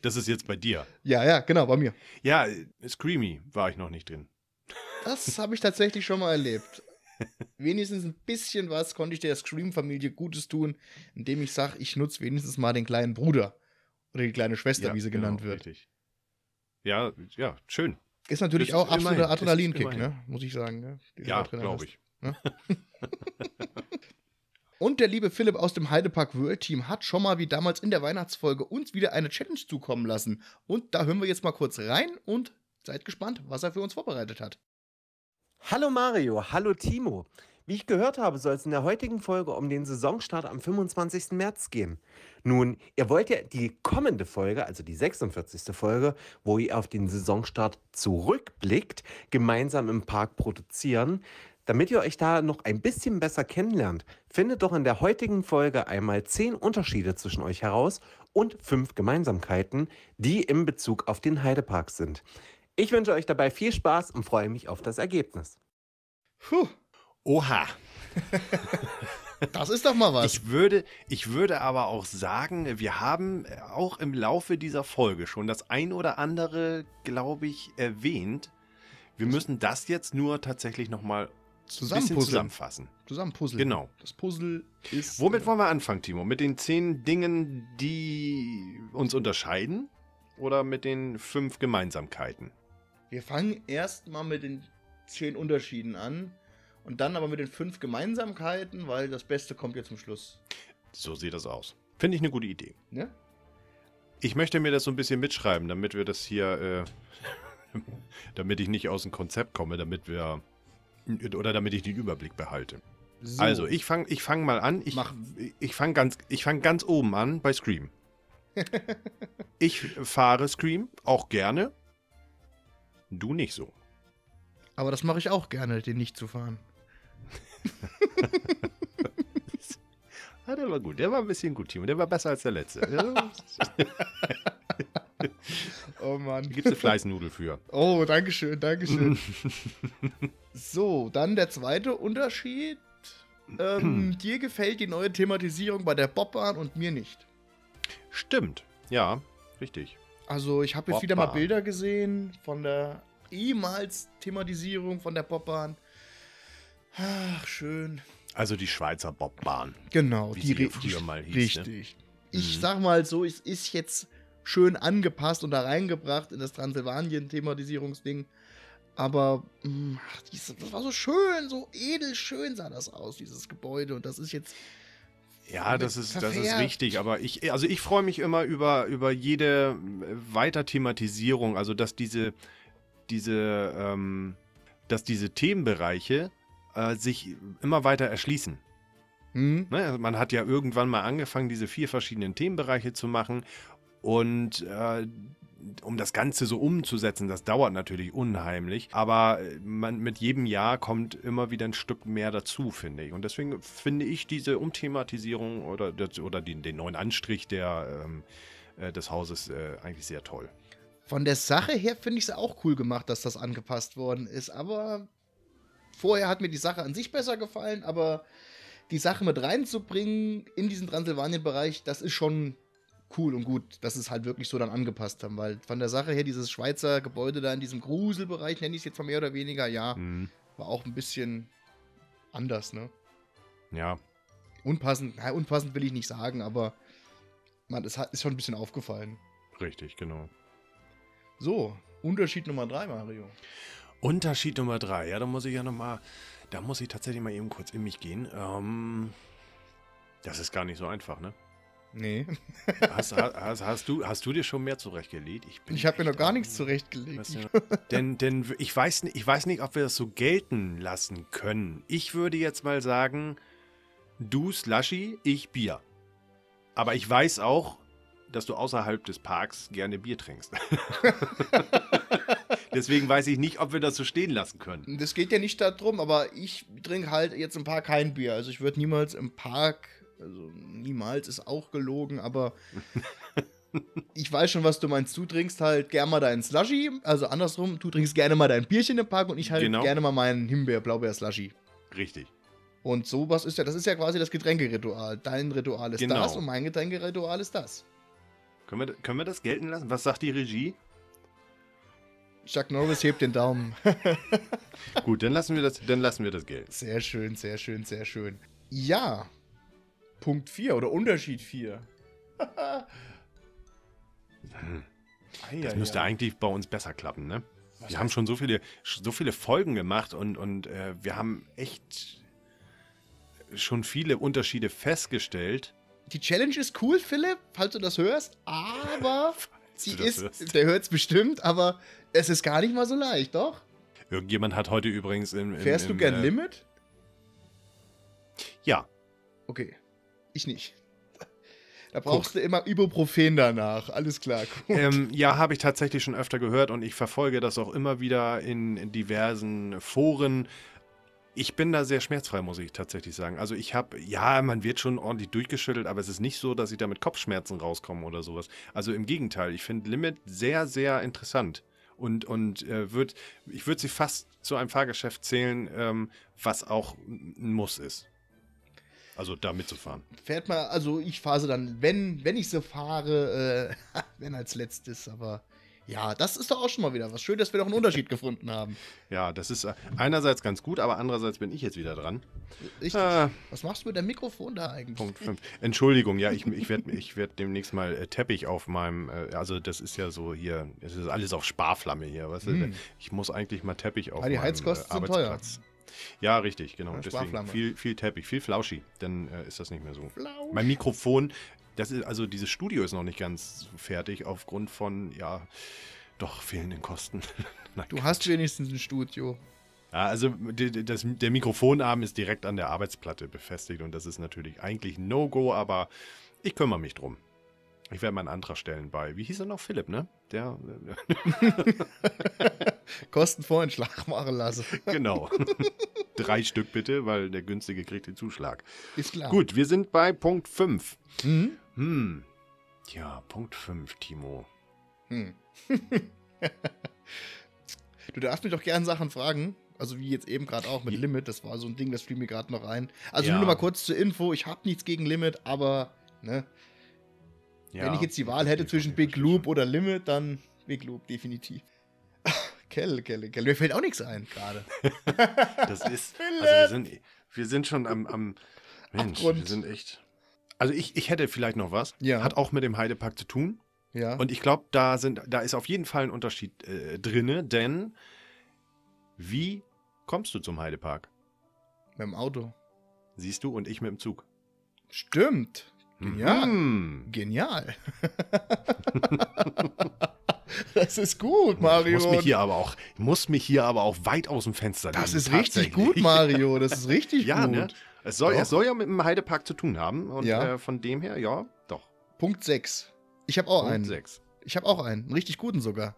das ist jetzt bei dir. Ja, ja, genau, bei mir. Ja, Screamy war ich noch nicht drin. Das habe ich tatsächlich schon mal erlebt. wenigstens ein bisschen was konnte ich der Scream-Familie Gutes tun, indem ich sage, ich nutze wenigstens mal den kleinen Bruder. Oder die kleine Schwester, ja, wie sie genau, genannt wird. Richtig. Ja, ja, schön. Ist natürlich ist auch absoluter Adrenalinkick, ne? muss ich sagen. Ne? Ja, glaube ich. Ne? Und der liebe Philipp aus dem Heidepark World Team hat schon mal wie damals in der Weihnachtsfolge uns wieder eine Challenge zukommen lassen. Und da hören wir jetzt mal kurz rein und seid gespannt, was er für uns vorbereitet hat. Hallo Mario, hallo Timo. Wie ich gehört habe, soll es in der heutigen Folge um den Saisonstart am 25. März gehen. Nun, ihr wollt ja die kommende Folge, also die 46. Folge, wo ihr auf den Saisonstart zurückblickt, gemeinsam im Park produzieren. Damit ihr euch da noch ein bisschen besser kennenlernt, findet doch in der heutigen Folge einmal 10 Unterschiede zwischen euch heraus und 5 Gemeinsamkeiten, die im Bezug auf den Heidepark sind. Ich wünsche euch dabei viel Spaß und freue mich auf das Ergebnis. Puh. Oha. Das ist doch mal was. Ich würde, ich würde aber auch sagen, wir haben äh, auch im Laufe dieser Folge schon das ein oder andere, glaube ich, erwähnt. Wir müssen das jetzt nur tatsächlich nochmal zusammenpuzzeln. zusammenfassen. Zusammen Zusammenpuzzeln. Genau. Das Puzzle ist. Womit wollen wir anfangen, Timo? Mit den zehn Dingen, die uns unterscheiden? Oder mit den fünf Gemeinsamkeiten? Wir fangen erstmal mit den zehn Unterschieden an. Und dann aber mit den fünf Gemeinsamkeiten, weil das Beste kommt ja zum Schluss. So sieht das aus. Finde ich eine gute Idee. Ne? Ich möchte mir das so ein bisschen mitschreiben, damit wir das hier, äh, damit ich nicht aus dem Konzept komme, damit wir, oder damit ich den Überblick behalte. So. Also, ich fange ich fang mal an. Ich, Mach. ich fange ganz, fang ganz oben an bei Scream. ich fahre Scream auch gerne. Du nicht so. Aber das mache ich auch gerne, den nicht zu fahren ja, ah, der war gut. Der war ein bisschen gut, Timo. Der war besser als der letzte. oh Mann. Gibt es eine Fleißnudel für. Oh, Dankeschön, Dankeschön. so, dann der zweite Unterschied. Ähm, dir gefällt die neue Thematisierung bei der Bobbahn und mir nicht. Stimmt, ja, richtig. Also ich habe jetzt wieder mal Bilder gesehen von der ehemals Thematisierung von der Bobbahn. Ach, schön. Also die Schweizer Bobbahn. Genau, die sie früher mal hieß. Ne? Richtig. Ne? Ich mhm. sag mal so, es ist jetzt schön angepasst und da reingebracht in das Transsilvanien-Thematisierungsding. Aber mh, mm, das war so schön, so edel schön sah das aus, dieses Gebäude. Und das ist jetzt ja, das ist, das ist richtig, aber ich, also ich freue mich immer über, über jede äh, Weiterthematisierung, also dass diese, diese, ähm, dass diese Themenbereiche äh, sich immer weiter erschließen. Mhm. Ne? Also man hat ja irgendwann mal angefangen, diese vier verschiedenen Themenbereiche zu machen und äh, um das Ganze so umzusetzen, das dauert natürlich unheimlich, aber äh, man, mit jedem Jahr kommt immer wieder ein Stück mehr dazu, finde ich. Und deswegen finde ich diese Umthematisierung oder, oder den, den neuen Anstrich der, ähm, äh, des Hauses äh, eigentlich sehr toll. Von der Sache her finde ich es auch cool gemacht, dass das angepasst worden ist, aber vorher hat mir die Sache an sich besser gefallen, aber die Sache mit reinzubringen in diesen Transsilvanien-Bereich, das ist schon cool und gut, dass es halt wirklich so dann angepasst haben, weil von der Sache her dieses Schweizer Gebäude da in diesem Gruselbereich, nenne ich es jetzt mal mehr oder weniger, ja, mhm. war auch ein bisschen anders, ne? Ja. Unpassend, naja, unpassend will ich nicht sagen, aber man, es ist schon ein bisschen aufgefallen. Richtig, genau. So, Unterschied Nummer drei, Mario. Unterschied Nummer drei. Ja, da muss ich ja nochmal, da muss ich tatsächlich mal eben kurz in mich gehen. Ähm, das ist gar nicht so einfach, ne? Nee. hast, hast, hast, du, hast du dir schon mehr zurechtgelegt? Ich, ich habe mir noch gar nichts zurechtgelegt. Weißt denn denn ich, weiß, ich weiß nicht, ob wir das so gelten lassen können. Ich würde jetzt mal sagen, du Slushy, ich Bier. Aber ich weiß auch, dass du außerhalb des Parks gerne Bier trinkst. Deswegen weiß ich nicht, ob wir das so stehen lassen können. Das geht ja nicht darum, aber ich trinke halt jetzt im Park kein Bier. Also ich würde niemals im Park, also niemals ist auch gelogen, aber ich weiß schon, was du meinst. Du trinkst halt gerne mal deinen Slushy, also andersrum, du trinkst gerne mal dein Bierchen im Park und ich halt genau. gerne mal meinen Himbeer-Blaubeer-Slushy. Richtig. Und sowas ist ja, das ist ja quasi das Getränkeritual. Dein Ritual ist genau. das und mein Getränkeritual ist das. Können wir, können wir das gelten lassen? Was sagt die Regie? Chuck Norris hebt den Daumen. Gut, dann lassen wir das, dann lassen wir das Geld. Sehr schön, sehr schön, sehr schön. Ja. Punkt 4 oder Unterschied 4. das müsste eigentlich bei uns besser klappen, ne? Was wir haben schon so viele, so viele Folgen gemacht und, und äh, wir haben echt schon viele Unterschiede festgestellt. Die Challenge ist cool, Philipp, falls du das hörst, aber sie ist, hörst. der hört es bestimmt, aber es ist gar nicht mal so leicht, doch? Irgendjemand hat heute übrigens im. im Fährst im, du gern äh, Limit? Ja. Okay. Ich nicht. Da brauchst Guck. du immer Ibuprofen danach. Alles klar. Ähm, ja, habe ich tatsächlich schon öfter gehört und ich verfolge das auch immer wieder in, in diversen Foren, ich bin da sehr schmerzfrei, muss ich tatsächlich sagen. Also ich habe, ja, man wird schon ordentlich durchgeschüttelt, aber es ist nicht so, dass ich da mit Kopfschmerzen rauskomme oder sowas. Also im Gegenteil, ich finde Limit sehr, sehr interessant. Und, und äh, würd, ich würde sie fast zu einem Fahrgeschäft zählen, ähm, was auch ein Muss ist. Also da mitzufahren. Fährt mal, also ich fahre sie dann, wenn, wenn ich sie fahre, äh, wenn als letztes, aber ja, das ist doch auch schon mal wieder was. Schön, dass wir doch einen Unterschied gefunden haben. Ja, das ist äh, einerseits ganz gut, aber andererseits bin ich jetzt wieder dran. Ich, äh, was machst du mit dem Mikrofon da eigentlich? Punkt 5. Entschuldigung, ja, ich, ich werde ich werd demnächst mal äh, Teppich auf meinem, äh, also das ist ja so hier, es ist alles auf Sparflamme hier, weißt du? Hm. Ich muss eigentlich mal Teppich auf aber ah, die meinem äh, Heizkosten Sind teuer. Ja, richtig, genau. Deswegen viel, viel Teppich, viel Flauschi, dann äh, ist das nicht mehr so. Flausch. Mein Mikrofon das ist, also dieses Studio ist noch nicht ganz fertig aufgrund von, ja, doch fehlenden Kosten. Nein, du hast wenigstens ein Studio. Ja, also die, das, der Mikrofonarm ist direkt an der Arbeitsplatte befestigt und das ist natürlich eigentlich No-Go, aber ich kümmere mich drum. Ich werde mal einen Antrag stellen bei, wie hieß er noch? Philipp, ne? Der. Kostenvoranschlag machen lassen. genau. Drei Stück bitte, weil der günstige kriegt den Zuschlag. Ist klar. Gut, wir sind bei Punkt 5. Mhm. Hm. Ja, Punkt 5, Timo. Hm. du darfst mich doch gern Sachen fragen. Also wie jetzt eben gerade auch mit Limit. Das war so ein Ding, das fiel mir gerade noch rein. Also ja. nur noch mal kurz zur Info. Ich habe nichts gegen Limit, aber ne, ja, wenn ich jetzt die Wahl hätte eh zwischen Big Loop oder Limit, dann Big Loop definitiv. Kelle, Kelle, Kelle. Mir fällt auch nichts ein gerade. das ist. also wir sind, wir sind schon am, am Mensch, Abgrund. wir sind echt. Also ich, ich hätte vielleicht noch was. Ja. Hat auch mit dem Heidepark zu tun. Ja. Und ich glaube, da, sind, da ist auf jeden Fall ein Unterschied äh, drin, denn wie kommst du zum Heidepark? Mit dem Auto. Siehst du, und ich mit dem Zug. Stimmt. Genial. Mhm. Genial. das ist gut, Mario. Ich muss mich hier aber auch, muss mich hier aber auch weit aus dem Fenster Das ist richtig gut, Mario. Das ist richtig ja, gut. Ne? Es soll, es soll ja mit dem Heidepark zu tun haben. Und ja. äh, von dem her, ja, doch. Punkt 6. Ich habe auch Punkt einen. 6. Ich habe auch einen. Einen richtig guten sogar.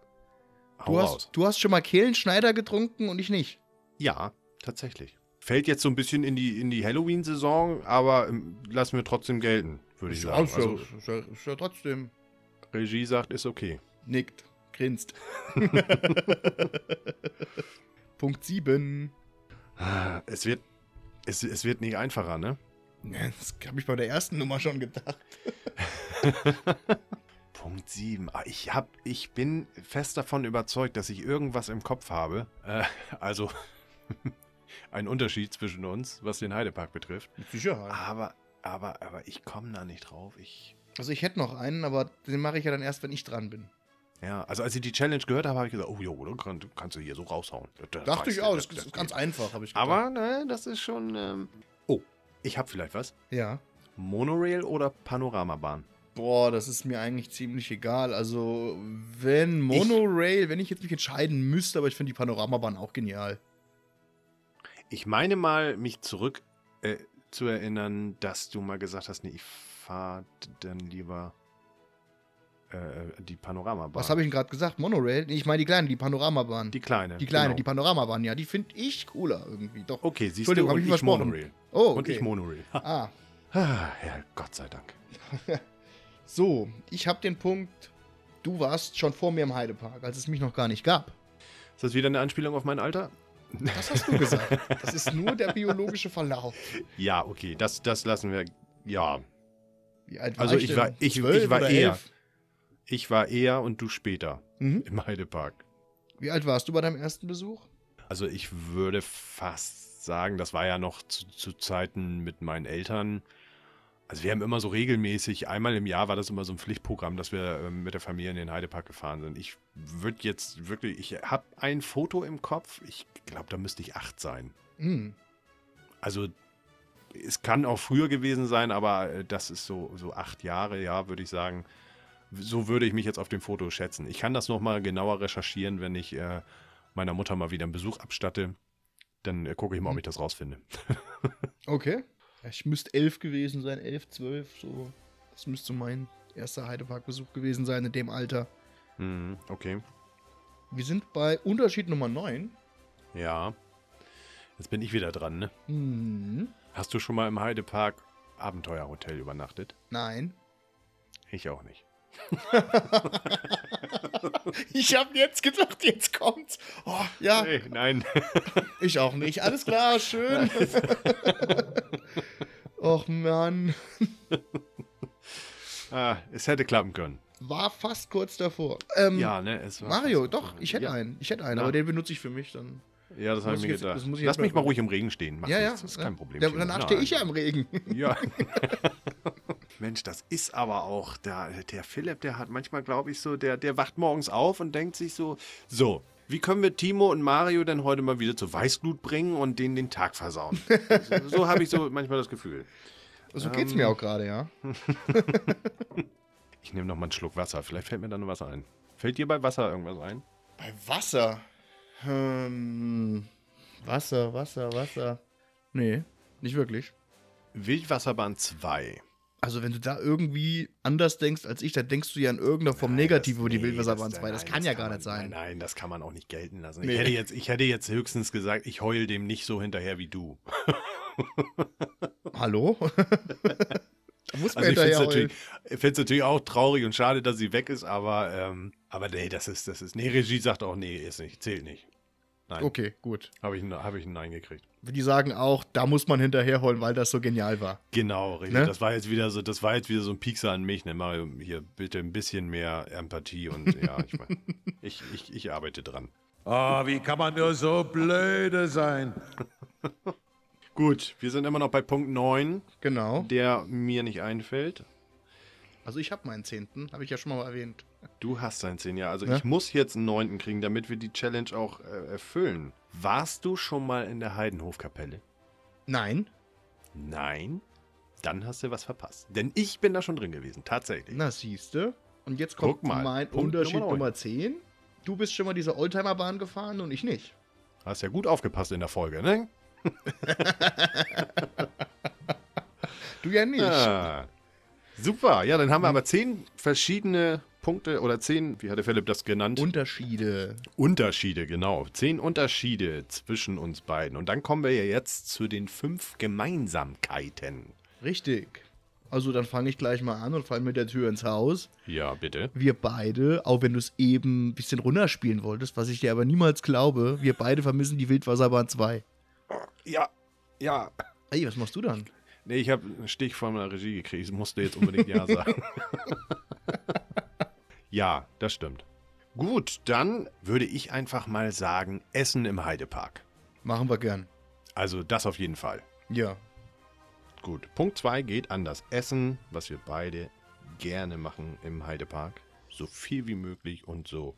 du, hast, du hast schon mal Kehlenschneider getrunken und ich nicht. Ja, tatsächlich. Fällt jetzt so ein bisschen in die, in die Halloween-Saison, aber ähm, lassen wir trotzdem gelten, würde ich sagen. also, ist, ja, ist ja trotzdem. Regie sagt, ist okay. Nickt, grinst. Punkt 7. Es wird es, es wird nicht einfacher, ne? Das habe ich bei der ersten Nummer schon gedacht. Punkt 7. Ah, ich, hab, ich bin fest davon überzeugt, dass ich irgendwas im Kopf habe. Äh, also ein Unterschied zwischen uns, was den Heidepark betrifft. Mit Sicherheit. Aber, aber, aber ich komme da nicht drauf. Ich also ich hätte noch einen, aber den mache ich ja dann erst, wenn ich dran bin. Ja, also als ich die Challenge gehört habe, habe ich gesagt, oh jo, dann kann, kannst du hier so raushauen. Das Dachte ich auch, das, das, ist ganz einfach, habe ich gedacht. Aber ne, das ist schon. Ähm oh, ich habe vielleicht was. Ja. Monorail oder Panoramabahn? Boah, das ist mir eigentlich ziemlich egal. Also, wenn Monorail, ich, wenn ich jetzt mich entscheiden müsste, aber ich finde die Panoramabahn auch genial. Ich meine mal, mich zurück äh, zu erinnern, dass du mal gesagt hast, nee, ich fahre dann lieber äh, die Panoramabahn. Was habe ich denn gerade gesagt? Monorail? Nee, ich meine die kleine, die Panoramabahn. Die kleine. Die kleine, genau. die Panoramabahn, ja, die finde ich cooler irgendwie. Doch. Okay, siehst du, und ich, ich Monorail. Oh, okay. Und ich Monorail. ah. Ja, Gott sei Dank. so, ich habe den Punkt, du warst schon vor mir im Heidepark, als es mich noch gar nicht gab. Ist das wieder eine Anspielung auf mein Alter? Das hast du gesagt. Das ist nur der biologische Verlauf. Ja, okay, das, das lassen wir. Ja. also ich, ich war, ich, ich war eher. Elf? Ich war eher und du später mhm. im Heidepark. Wie alt warst du bei deinem ersten Besuch? Also ich würde fast sagen, das war ja noch zu, zu Zeiten mit meinen Eltern. Also wir haben immer so regelmäßig, einmal im Jahr war das immer so ein Pflichtprogramm, dass wir ähm, mit der Familie in den Heidepark gefahren sind. Ich würde jetzt wirklich, ich habe ein Foto im Kopf, ich glaube, da müsste ich acht sein. Mhm. Also es kann auch früher gewesen sein, aber äh, das ist so, so acht Jahre, ja, würde ich sagen so würde ich mich jetzt auf dem Foto schätzen. Ich kann das nochmal genauer recherchieren, wenn ich äh, meiner Mutter mal wieder einen Besuch abstatte. Dann äh, gucke ich mal, ob mhm. ich das rausfinde. okay. Ich müsste elf gewesen sein, elf, zwölf, so. Das müsste mein erster Heidepark-Besuch gewesen sein in dem Alter. Mhm, okay. Wir sind bei Unterschied Nummer 9. Ja. Jetzt bin ich wieder dran, ne? Mhm. Hast du schon mal im Heidepark Abenteuerhotel übernachtet? Nein. Ich auch nicht. ich habe jetzt gedacht, jetzt kommt's. Oh, ja. Nee, nein. Ich auch nicht. Alles klar, schön. Och Mann. Ah, es hätte klappen können. War fast kurz davor. Ähm, ja, ne, es war. Mario, doch, ich hätte ja. einen. Ich hätte einen, ja. aber den benutze ich für mich dann. Ja, das habe ich mir gedacht. Jetzt, Lass mich mal ruhig im Regen stehen. Mach ja, ja. Das ist kein Problem. Ja, danach stehe ich ja im Regen. Ja. Mensch, das ist aber auch, der, der Philipp, der hat manchmal, glaube ich, so, der, der wacht morgens auf und denkt sich so, so, wie können wir Timo und Mario denn heute mal wieder zur Weißglut bringen und denen den Tag versauen? so, so habe ich so manchmal das Gefühl. So geht's ähm, mir auch gerade, ja. ich nehme noch mal einen Schluck Wasser. Vielleicht fällt mir da noch was ein. Fällt dir bei Wasser irgendwas ein? Bei Wasser? Ähm, Wasser, Wasser, Wasser. Nee, nicht wirklich. Wildwasserbahn 2. Also, wenn du da irgendwie anders denkst als ich, dann denkst du ja in irgendeiner Form negativ über die nee, Wildwasserbahn 2. Das nein, kann das ja kann gar man, nicht sein. Nein, nein, das kann man auch nicht gelten lassen. Nee. Ich, hätte jetzt, ich hätte jetzt höchstens gesagt, ich heul dem nicht so hinterher wie du. Hallo? da muss man also hinterher ich finde es natürlich, natürlich, auch traurig und schade, dass sie weg ist, aber, ähm, aber nee, das ist, das ist. Nee, Regie sagt auch, nee, ist nicht, zählt nicht. Nein. Okay, gut. Habe ich, ein, hab ich ein Nein gekriegt. Die sagen auch, da muss man hinterherholen, weil das so genial war. Genau, richtig. Ne? Das war jetzt wieder so, das war jetzt wieder so ein Piekser an mich, ne? Mario, hier bitte ein bisschen mehr Empathie und ja, ich meine, ich, ich, ich arbeite dran. Oh, wie kann man nur so blöde sein? Gut, wir sind immer noch bei Punkt 9. Genau. Der mir nicht einfällt. Also ich habe meinen zehnten, habe ich ja schon mal erwähnt. Du hast dein 10 Also ne? ich muss jetzt einen neunten kriegen, damit wir die Challenge auch äh, erfüllen. Warst du schon mal in der Heidenhofkapelle? Nein. Nein? Dann hast du was verpasst. Denn ich bin da schon drin gewesen, tatsächlich. Na, siehste. Und jetzt kommt mein Punkt Unterschied Nummer, Nummer 10. Du bist schon mal diese Oldtimerbahn gefahren und ich nicht. Hast ja gut aufgepasst in der Folge, ne? du ja nicht. Ah, super, ja, dann haben wir hm? aber zehn verschiedene Punkte oder zehn, wie hatte Philipp das genannt? Unterschiede. Unterschiede, genau. Zehn Unterschiede zwischen uns beiden. Und dann kommen wir ja jetzt zu den fünf Gemeinsamkeiten. Richtig. Also dann fange ich gleich mal an und falle mit der Tür ins Haus. Ja, bitte. Wir beide, auch wenn du es eben ein bisschen runterspielen wolltest, was ich dir aber niemals glaube, wir beide vermissen die Wildwasserbahn 2. Ja, ja. Ey, was machst du dann? Nee, ich habe einen Stich von der Regie gekriegt, musste jetzt unbedingt Ja sagen. Ja, das stimmt. Gut, dann würde ich einfach mal sagen, Essen im Heidepark. Machen wir gern. Also das auf jeden Fall. Ja. Gut, Punkt 2 geht an das Essen, was wir beide gerne machen im Heidepark. So viel wie möglich und so.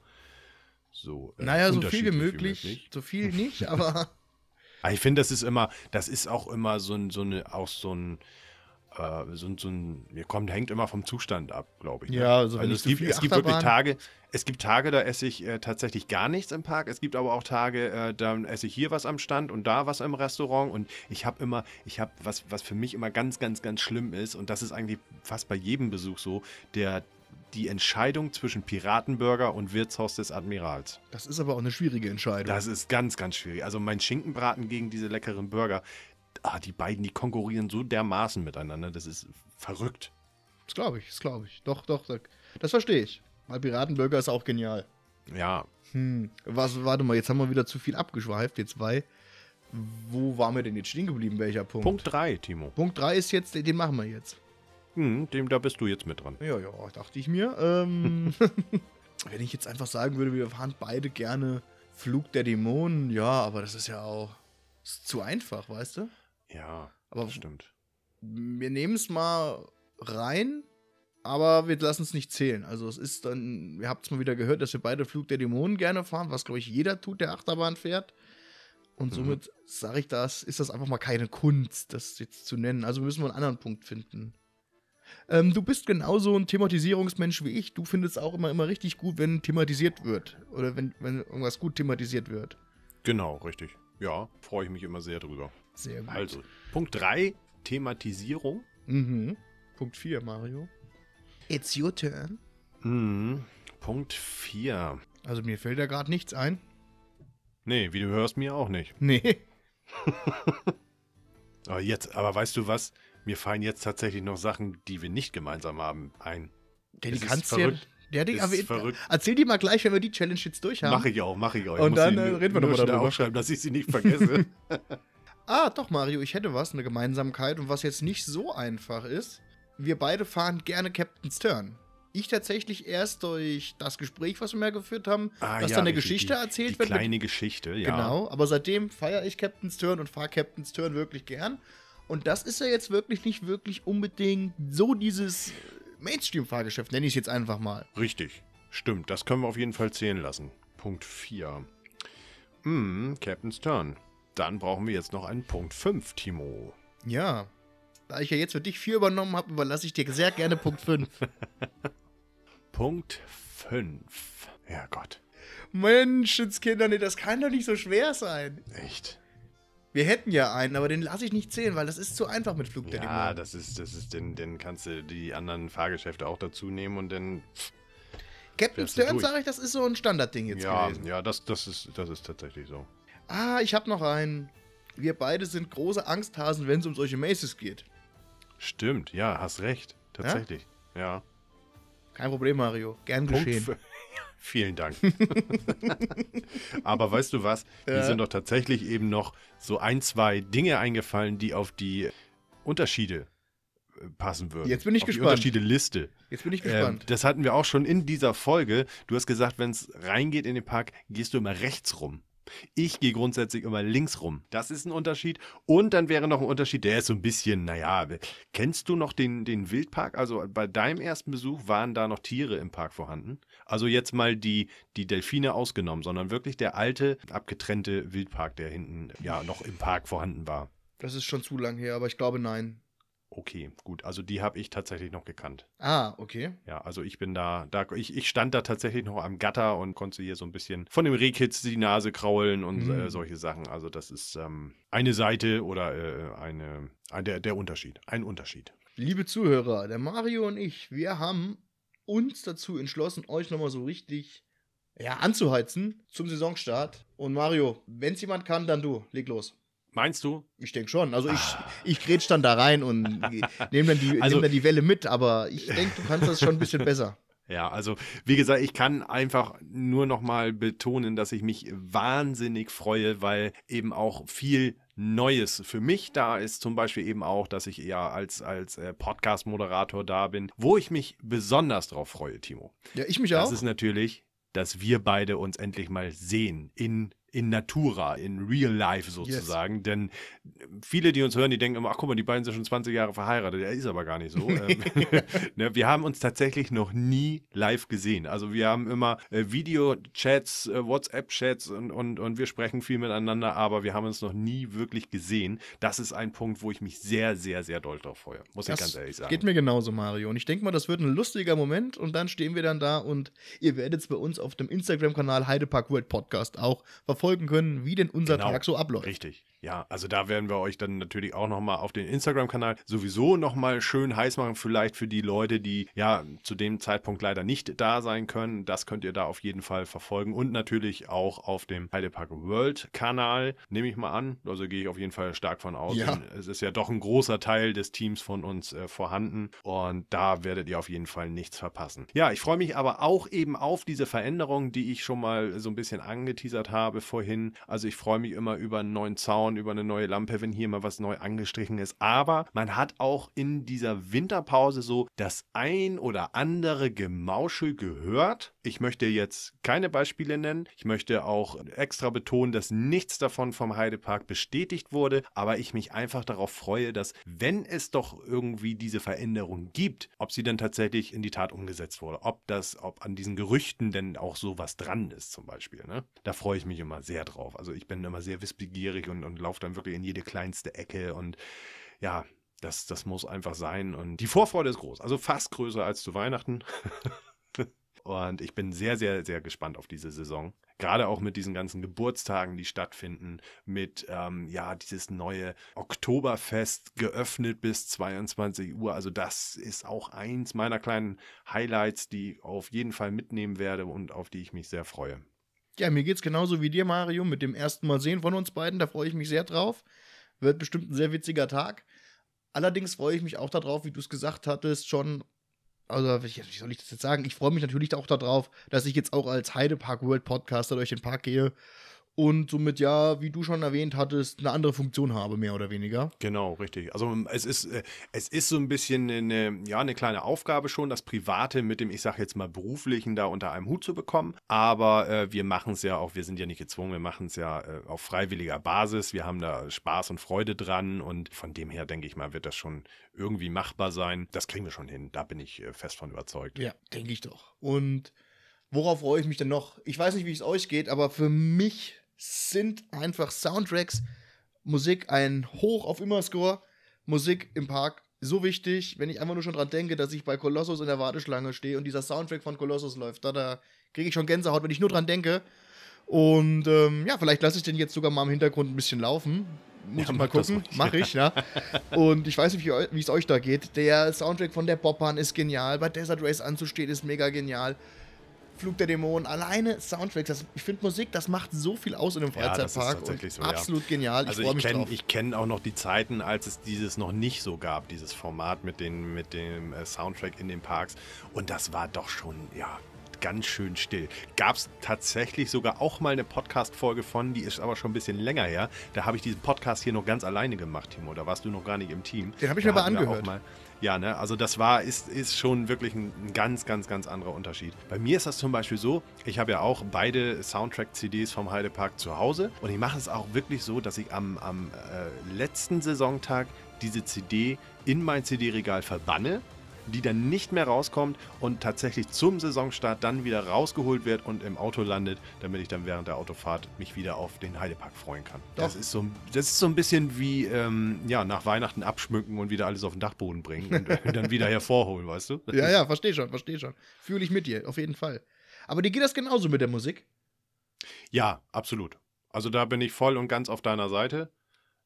so äh, naja, so viel wie möglich, wie möglich. So viel nicht, aber. Ah, ich finde, das ist immer, das ist auch immer so, ein, so eine, auch so ein äh, so, so ein, mir kommt, hängt immer vom Zustand ab, glaube ich. Ne? Ja, also, also es, gibt, es gibt wirklich Tage, es gibt Tage, da esse ich äh, tatsächlich gar nichts im Park. Es gibt aber auch Tage, äh, da esse ich hier was am Stand und da was im Restaurant. Und ich habe immer, ich habe was, was für mich immer ganz, ganz, ganz schlimm ist. Und das ist eigentlich fast bei jedem Besuch so, der die Entscheidung zwischen Piratenburger und Wirtshaus des Admirals. Das ist aber auch eine schwierige Entscheidung. Das ist ganz, ganz schwierig. Also mein Schinkenbraten gegen diese leckeren Burger, ah, die beiden, die konkurrieren so dermaßen miteinander, das ist verrückt. Das glaube ich, das glaube ich. Doch, doch, das verstehe ich. Weil Piratenbürger ist auch genial. Ja. Hm, was, warte mal, jetzt haben wir wieder zu viel abgeschweift, jetzt bei. Wo waren wir denn jetzt stehen geblieben? Welcher Punkt? Punkt 3, Timo. Punkt 3 ist jetzt, den machen wir jetzt. Hm, dem, da bist du jetzt mit dran. Ja, ja, dachte ich mir. Ähm, wenn ich jetzt einfach sagen würde, wir fahren beide gerne Flug der Dämonen, ja, aber das ist ja auch ist zu einfach, weißt du? Ja, aber stimmt. Wir nehmen es mal rein, aber wir lassen es nicht zählen. Also es ist dann, ihr habt es mal wieder gehört, dass wir beide Flug der Dämonen gerne fahren, was glaube ich jeder tut, der Achterbahn fährt. Und mhm. somit sage ich das, ist das einfach mal keine Kunst, das jetzt zu nennen. Also müssen wir einen anderen Punkt finden. Ähm, du bist genauso ein Thematisierungsmensch wie ich. Du findest es auch immer, immer richtig gut, wenn thematisiert wird. Oder wenn, wenn irgendwas gut thematisiert wird. Genau, richtig. Ja, freue ich mich immer sehr drüber. Sehr gut. Also, Punkt 3, Thematisierung. Mhm. Punkt 4, Mario. It's your turn. Mhm. Punkt 4. Also mir fällt da gerade nichts ein. Nee, wie du hörst, mir auch nicht. Nee. aber jetzt, aber weißt du was? Mir fallen jetzt tatsächlich noch Sachen, die wir nicht gemeinsam haben, ein. Der es kannst du der ja, Ding, aber verrückt. erzähl die mal gleich, wenn wir die Challenge jetzt durch haben. Mache ich auch, mach ich auch. Ich Und dann äh, reden wir nochmal darüber. aufschreiben, dass ich sie nicht vergesse. ah, doch Mario, ich hätte was, eine Gemeinsamkeit und was jetzt nicht so einfach ist, wir beide fahren gerne Captain's Turn. Ich tatsächlich erst durch das Gespräch, was wir mehr geführt haben, ah, dass ja, dann eine Geschichte die, erzählt die wird. Kleine mit, Geschichte, ja. Genau, aber seitdem feiere ich Captain's Turn und fahre Captain's Turn wirklich gern. Und das ist ja jetzt wirklich nicht wirklich unbedingt so dieses Mainstream-Fahrgeschäft, nenne ich es jetzt einfach mal. Richtig, stimmt, das können wir auf jeden Fall zählen lassen. Punkt 4. Hm, Captain's Turn. Dann brauchen wir jetzt noch einen Punkt 5, Timo. Ja. Da ich ja jetzt für dich 4 übernommen habe, überlasse ich dir sehr gerne Punkt 5. Punkt 5. Ja Gott. Menschenskinder, nee, das kann doch nicht so schwer sein. Echt? Wir hätten ja einen, aber den lasse ich nicht zählen, weil das ist zu einfach mit Flug der Ja, Dämonen. das ist, das ist, den, den kannst du die anderen Fahrgeschäfte auch dazu nehmen und dann. Captain Stern, sage ich, das ist so ein Standardding jetzt ja, gewesen. Ja, das, das, ist, das ist tatsächlich so. Ah, ich habe noch einen. Wir beide sind große Angsthasen, wenn es um solche Maces geht. Stimmt, ja, hast recht. Tatsächlich, ja. ja. Kein Problem, Mario. Gern Punkt geschehen. vielen Dank. Aber weißt du was? Mir ja. sind doch tatsächlich eben noch so ein, zwei Dinge eingefallen, die auf die Unterschiede äh, passen würden. Jetzt bin ich auf gespannt. Die Unterschiede Liste. Jetzt bin ich ähm, gespannt. Ähm, das hatten wir auch schon in dieser Folge. Du hast gesagt, wenn es reingeht in den Park, gehst du immer rechts rum. Ich gehe grundsätzlich immer links rum. Das ist ein Unterschied. Und dann wäre noch ein Unterschied, der ist so ein bisschen, naja, kennst du noch den, den Wildpark? Also äh, bei deinem ersten Besuch waren da noch Tiere im Park vorhanden. Also jetzt mal die, die Delfine ausgenommen, sondern wirklich der alte, abgetrennte Wildpark, der hinten ja noch im Park vorhanden war. Das ist schon zu lang her, aber ich glaube nein okay, gut. Also die habe ich tatsächlich noch gekannt. Ah, okay. Ja, also ich bin da, da ich, ich stand da tatsächlich noch am Gatter und konnte hier so ein bisschen von dem Rehkitz die Nase kraulen und mhm. äh, hm. solche Sachen. Also das ist ähm, eine Seite oder äh, eine, ein, der, der Unterschied, ein Unterschied. Liebe Zuhörer, der Mario und ich, wir haben uns dazu entschlossen, euch nochmal so richtig ja, anzuheizen zum Saisonstart. Und Mario, wenn es jemand kann, dann du. Leg los. Meinst du? Ich denke schon. Also ich, ah. ich grätsch dann da rein und nehme dann, die, also, nehm dann die Welle mit, aber ich denke, du kannst das schon ein bisschen besser. Ja, also wie gesagt, ich kann einfach nur nochmal betonen, dass ich mich wahnsinnig freue, weil eben auch viel Neues für mich da ist zum Beispiel eben auch, dass ich ja als, als äh, Podcast-Moderator da bin, wo ich mich besonders drauf freue, Timo. Ja, ich mich auch. Das ist natürlich, dass wir beide uns endlich mal sehen in in Natura, in Real Life sozusagen. Yes. Denn viele, die uns hören, die denken immer, ach guck mal, die beiden sind schon 20 Jahre verheiratet. Er ist aber gar nicht so. Ähm, ne, wir haben uns tatsächlich noch nie live gesehen. Also wir haben immer äh, Video-Chats, äh, WhatsApp-Chats und, und, und wir sprechen viel miteinander, aber wir haben uns noch nie wirklich gesehen. Das ist ein Punkt, wo ich mich sehr, sehr, sehr doll drauf freue. Muss das ich ganz ehrlich sagen. Geht mir genauso, Mario. Und ich denke mal, das wird ein lustiger Moment und dann stehen wir dann da und ihr werdet es bei uns auf dem Instagram-Kanal Heidepark World Podcast auch verfolgen verfolgen können, wie denn unser genau. Tag so abläuft. Richtig. Ja, also da werden wir euch dann natürlich auch nochmal auf den Instagram-Kanal sowieso nochmal schön heiß machen. Vielleicht für die Leute, die ja zu dem Zeitpunkt leider nicht da sein können. Das könnt ihr da auf jeden Fall verfolgen. Und natürlich auch auf dem Heidepark World-Kanal, nehme ich mal an. Also gehe ich auf jeden Fall stark von aus. Ja. Es ist ja doch ein großer Teil des Teams von uns äh, vorhanden. Und da werdet ihr auf jeden Fall nichts verpassen. Ja, ich freue mich aber auch eben auf diese Veränderung, die ich schon mal so ein bisschen angeteasert habe vorhin. Also ich freue mich immer über einen neuen Zaun man über eine neue Lampe, wenn hier mal was neu angestrichen ist. Aber man hat auch in dieser Winterpause so das ein oder andere Gemauschel gehört. Ich möchte jetzt keine Beispiele nennen. Ich möchte auch extra betonen, dass nichts davon vom Heidepark bestätigt wurde, aber ich mich einfach darauf freue, dass wenn es doch irgendwie diese Veränderung gibt, ob sie dann tatsächlich in die Tat umgesetzt wurde, ob das, ob an diesen Gerüchten denn auch so was dran ist zum Beispiel. Ne? Da freue ich mich immer sehr drauf. Also ich bin immer sehr wissbegierig und, und und laufe dann wirklich in jede kleinste Ecke und ja, das, das muss einfach sein. Und die Vorfreude ist groß, also fast größer als zu Weihnachten. und ich bin sehr, sehr, sehr gespannt auf diese Saison. Gerade auch mit diesen ganzen Geburtstagen, die stattfinden, mit ähm, ja, dieses neue Oktoberfest geöffnet bis 22 Uhr. Also, das ist auch eins meiner kleinen Highlights, die ich auf jeden Fall mitnehmen werde und auf die ich mich sehr freue. Ja, mir geht's genauso wie dir, Mario, mit dem ersten Mal sehen von uns beiden. Da freue ich mich sehr drauf. Wird bestimmt ein sehr witziger Tag. Allerdings freue ich mich auch darauf, wie du es gesagt hattest, schon. Also, wie soll ich das jetzt sagen? Ich freue mich natürlich auch darauf, dass ich jetzt auch als Heidepark World Podcaster durch den Park gehe und somit ja, wie du schon erwähnt hattest, eine andere Funktion habe, mehr oder weniger. Genau, richtig. Also ähm, es ist, äh, es ist so ein bisschen eine, ja, eine kleine Aufgabe schon, das Private mit dem, ich sage jetzt mal, beruflichen da unter einem Hut zu bekommen. Aber äh, wir machen es ja auch, wir sind ja nicht gezwungen, wir machen es ja äh, auf freiwilliger Basis. Wir haben da Spaß und Freude dran und von dem her, denke ich mal, wird das schon irgendwie machbar sein. Das kriegen wir schon hin, da bin ich äh, fest von überzeugt. Ja, denke ich doch. Und worauf freue ich mich denn noch? Ich weiß nicht, wie es euch geht, aber für mich sind einfach Soundtracks. Musik ein Hoch auf Immerscore. Musik im Park so wichtig, wenn ich einfach nur schon dran denke, dass ich bei Colossus in der Warteschlange stehe und dieser Soundtrack von Colossus läuft. Da, da kriege ich schon Gänsehaut, wenn ich nur dran denke. Und ähm, ja, vielleicht lasse ich den jetzt sogar mal im Hintergrund ein bisschen laufen. Muss ja, mal gucken. Mache ich, ja. Und ich weiß nicht, wie es euch da geht. Der Soundtrack von der Bobbahn ist genial. Bei Desert Race anzustehen ist mega genial. Flug der Dämonen, alleine Soundtracks. Das, ich finde Musik, das macht so viel aus in einem Freizeitpark. Ja, das ist so, absolut genial. Ich also freue mich kenn, drauf. Ich kenne auch noch die Zeiten, als es dieses noch nicht so gab, dieses Format mit, den, mit dem äh, Soundtrack in den Parks. Und das war doch schon, ja, ganz schön still. Gab es tatsächlich sogar auch mal eine Podcast-Folge von, die ist aber schon ein bisschen länger her. Da habe ich diesen Podcast hier noch ganz alleine gemacht, Timo. Da warst du noch gar nicht im Team. Den habe ich da mir aber angehört. Mal, ja, ne, also das war, ist, ist schon wirklich ein, ein ganz, ganz, ganz anderer Unterschied. Bei mir ist das zum Beispiel so, ich habe ja auch beide Soundtrack-CDs vom Heidepark zu Hause und ich mache es auch wirklich so, dass ich am, am äh, letzten Saisontag diese CD in mein CD-Regal verbanne die dann nicht mehr rauskommt und tatsächlich zum Saisonstart dann wieder rausgeholt wird und im Auto landet, damit ich dann während der Autofahrt mich wieder auf den Heidepark freuen kann. Das ist so, das ist so ein bisschen wie ähm, ja, nach Weihnachten abschmücken und wieder alles auf den Dachboden bringen und, dann wieder hervorholen, weißt du? Ja, ja, verstehe schon, verstehe schon. Fühle ich mit dir, auf jeden Fall. Aber dir geht das genauso mit der Musik? Ja, absolut. Also da bin ich voll und ganz auf deiner Seite.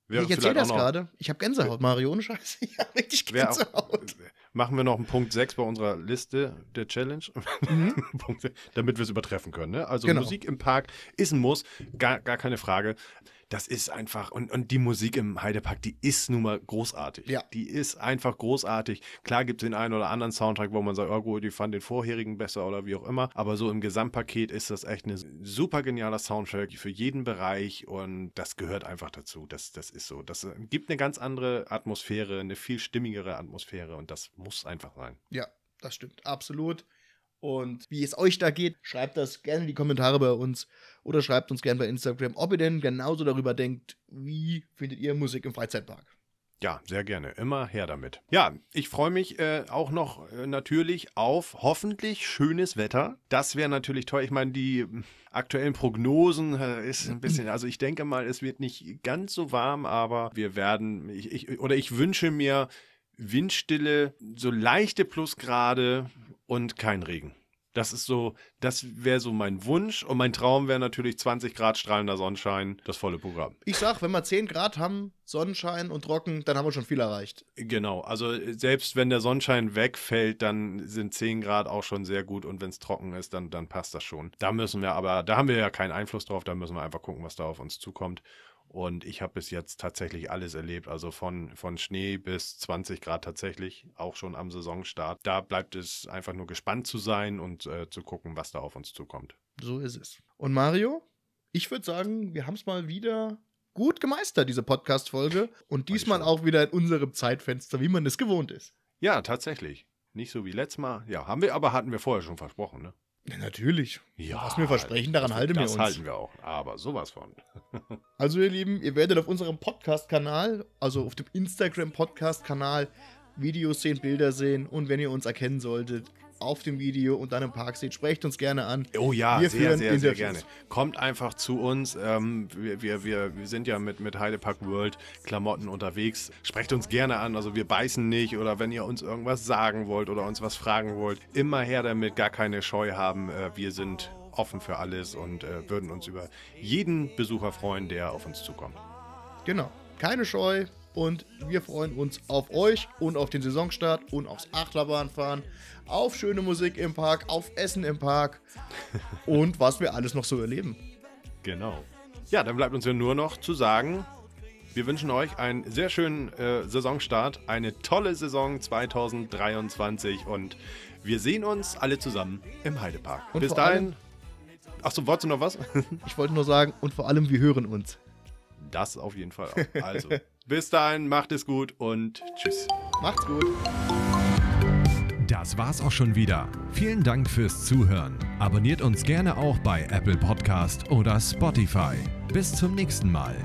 Wäre ich erzähle das gerade. Ich habe Gänsehaut, Mario, Scheiße. Ich habe richtig Gänsehaut. Auch, machen wir noch einen Punkt 6 bei unserer Liste der Challenge, mhm. damit wir es übertreffen können. Ne? Also genau. Musik im Park ist ein Muss, gar, gar keine Frage das ist einfach, und, und die Musik im Heidepark, die ist nun mal großartig. Ja. Die ist einfach großartig. Klar gibt es den einen oder anderen Soundtrack, wo man sagt, oh gut, ich fand den vorherigen besser oder wie auch immer, aber so im Gesamtpaket ist das echt ein super genialer Soundtrack für jeden Bereich und das gehört einfach dazu. Das, das ist so. Das äh, gibt eine ganz andere Atmosphäre, eine viel stimmigere Atmosphäre und das muss einfach sein. Ja, das stimmt, absolut und wie es euch da geht. Schreibt das gerne in die Kommentare bei uns oder schreibt uns gerne bei Instagram, ob ihr denn genauso darüber denkt, wie findet ihr Musik im Freizeitpark. Ja, sehr gerne. Immer her damit. Ja, ich freue mich äh, auch noch äh, natürlich auf hoffentlich schönes Wetter. Das wäre natürlich toll. Ich meine, die hm, aktuellen Prognosen äh, ist ein bisschen, also ich denke mal, es wird nicht ganz so warm, aber wir werden, ich, ich, oder ich wünsche mir Windstille, so leichte Plusgrade, und kein Regen. Das ist so, das wäre so mein Wunsch und mein Traum wäre natürlich 20 Grad strahlender Sonnenschein, das volle Programm. Ich sag, wenn wir 10 Grad haben, Sonnenschein und trocken, dann haben wir schon viel erreicht. Genau, also äh, selbst wenn der Sonnenschein wegfällt, dann sind 10 Grad auch schon sehr gut und wenn es trocken ist, dann, dann passt das schon. Da müssen wir aber, da haben wir ja keinen Einfluss drauf, da müssen wir einfach gucken, was da auf uns zukommt und ich habe bis jetzt tatsächlich alles erlebt, also von, von Schnee bis 20 Grad tatsächlich, auch schon am Saisonstart. Da bleibt es einfach nur gespannt zu sein und äh, zu gucken, was da auf uns zukommt. So ist es. Und Mario, ich würde sagen, wir haben es mal wieder gut gemeistert, diese Podcast-Folge. Und diesmal auch wieder in unserem Zeitfenster, wie man es gewohnt ist. Ja, tatsächlich. Nicht so wie letztes Mal. Ja, haben wir, aber hatten wir vorher schon versprochen, ne? Ja, natürlich. Ja, Was wir versprechen, daran halten wir uns. Das halten wir auch. Aber sowas von. also, ihr Lieben, ihr werdet auf unserem Podcast-Kanal, also auf dem Instagram-Podcast-Kanal, Videos sehen, Bilder sehen. Und wenn ihr uns erkennen solltet, auf dem Video und dann im Park seht, sprecht uns gerne an. Oh ja, wir sehr, sehr, sehr gerne. Kommt einfach zu uns. Ähm, wir, wir, wir, wir sind ja mit, mit Heidepark World Klamotten unterwegs. Sprecht uns gerne an. Also wir beißen nicht oder wenn ihr uns irgendwas sagen wollt oder uns was fragen wollt, immer her damit, gar keine Scheu haben. Äh, wir sind offen für alles und äh, würden uns über jeden Besucher freuen, der auf uns zukommt. Genau. Keine Scheu, und wir freuen uns auf euch und auf den Saisonstart und aufs Achterbahnfahren, auf schöne Musik im Park, auf Essen im Park und was wir alles noch so erleben. Genau. Ja, dann bleibt uns ja nur noch zu sagen, wir wünschen euch einen sehr schönen äh, Saisonstart, eine tolle Saison 2023 und wir sehen uns alle zusammen im Heidepark. Und Bis dahin. Achso, wolltest du noch was? ich wollte nur sagen, und vor allem wir hören uns. Das auf jeden Fall. Auch. Also. Bis dahin, macht es gut und tschüss. Macht's gut. Das war's auch schon wieder. Vielen Dank fürs Zuhören. Abonniert uns gerne auch bei Apple Podcast oder Spotify. Bis zum nächsten Mal.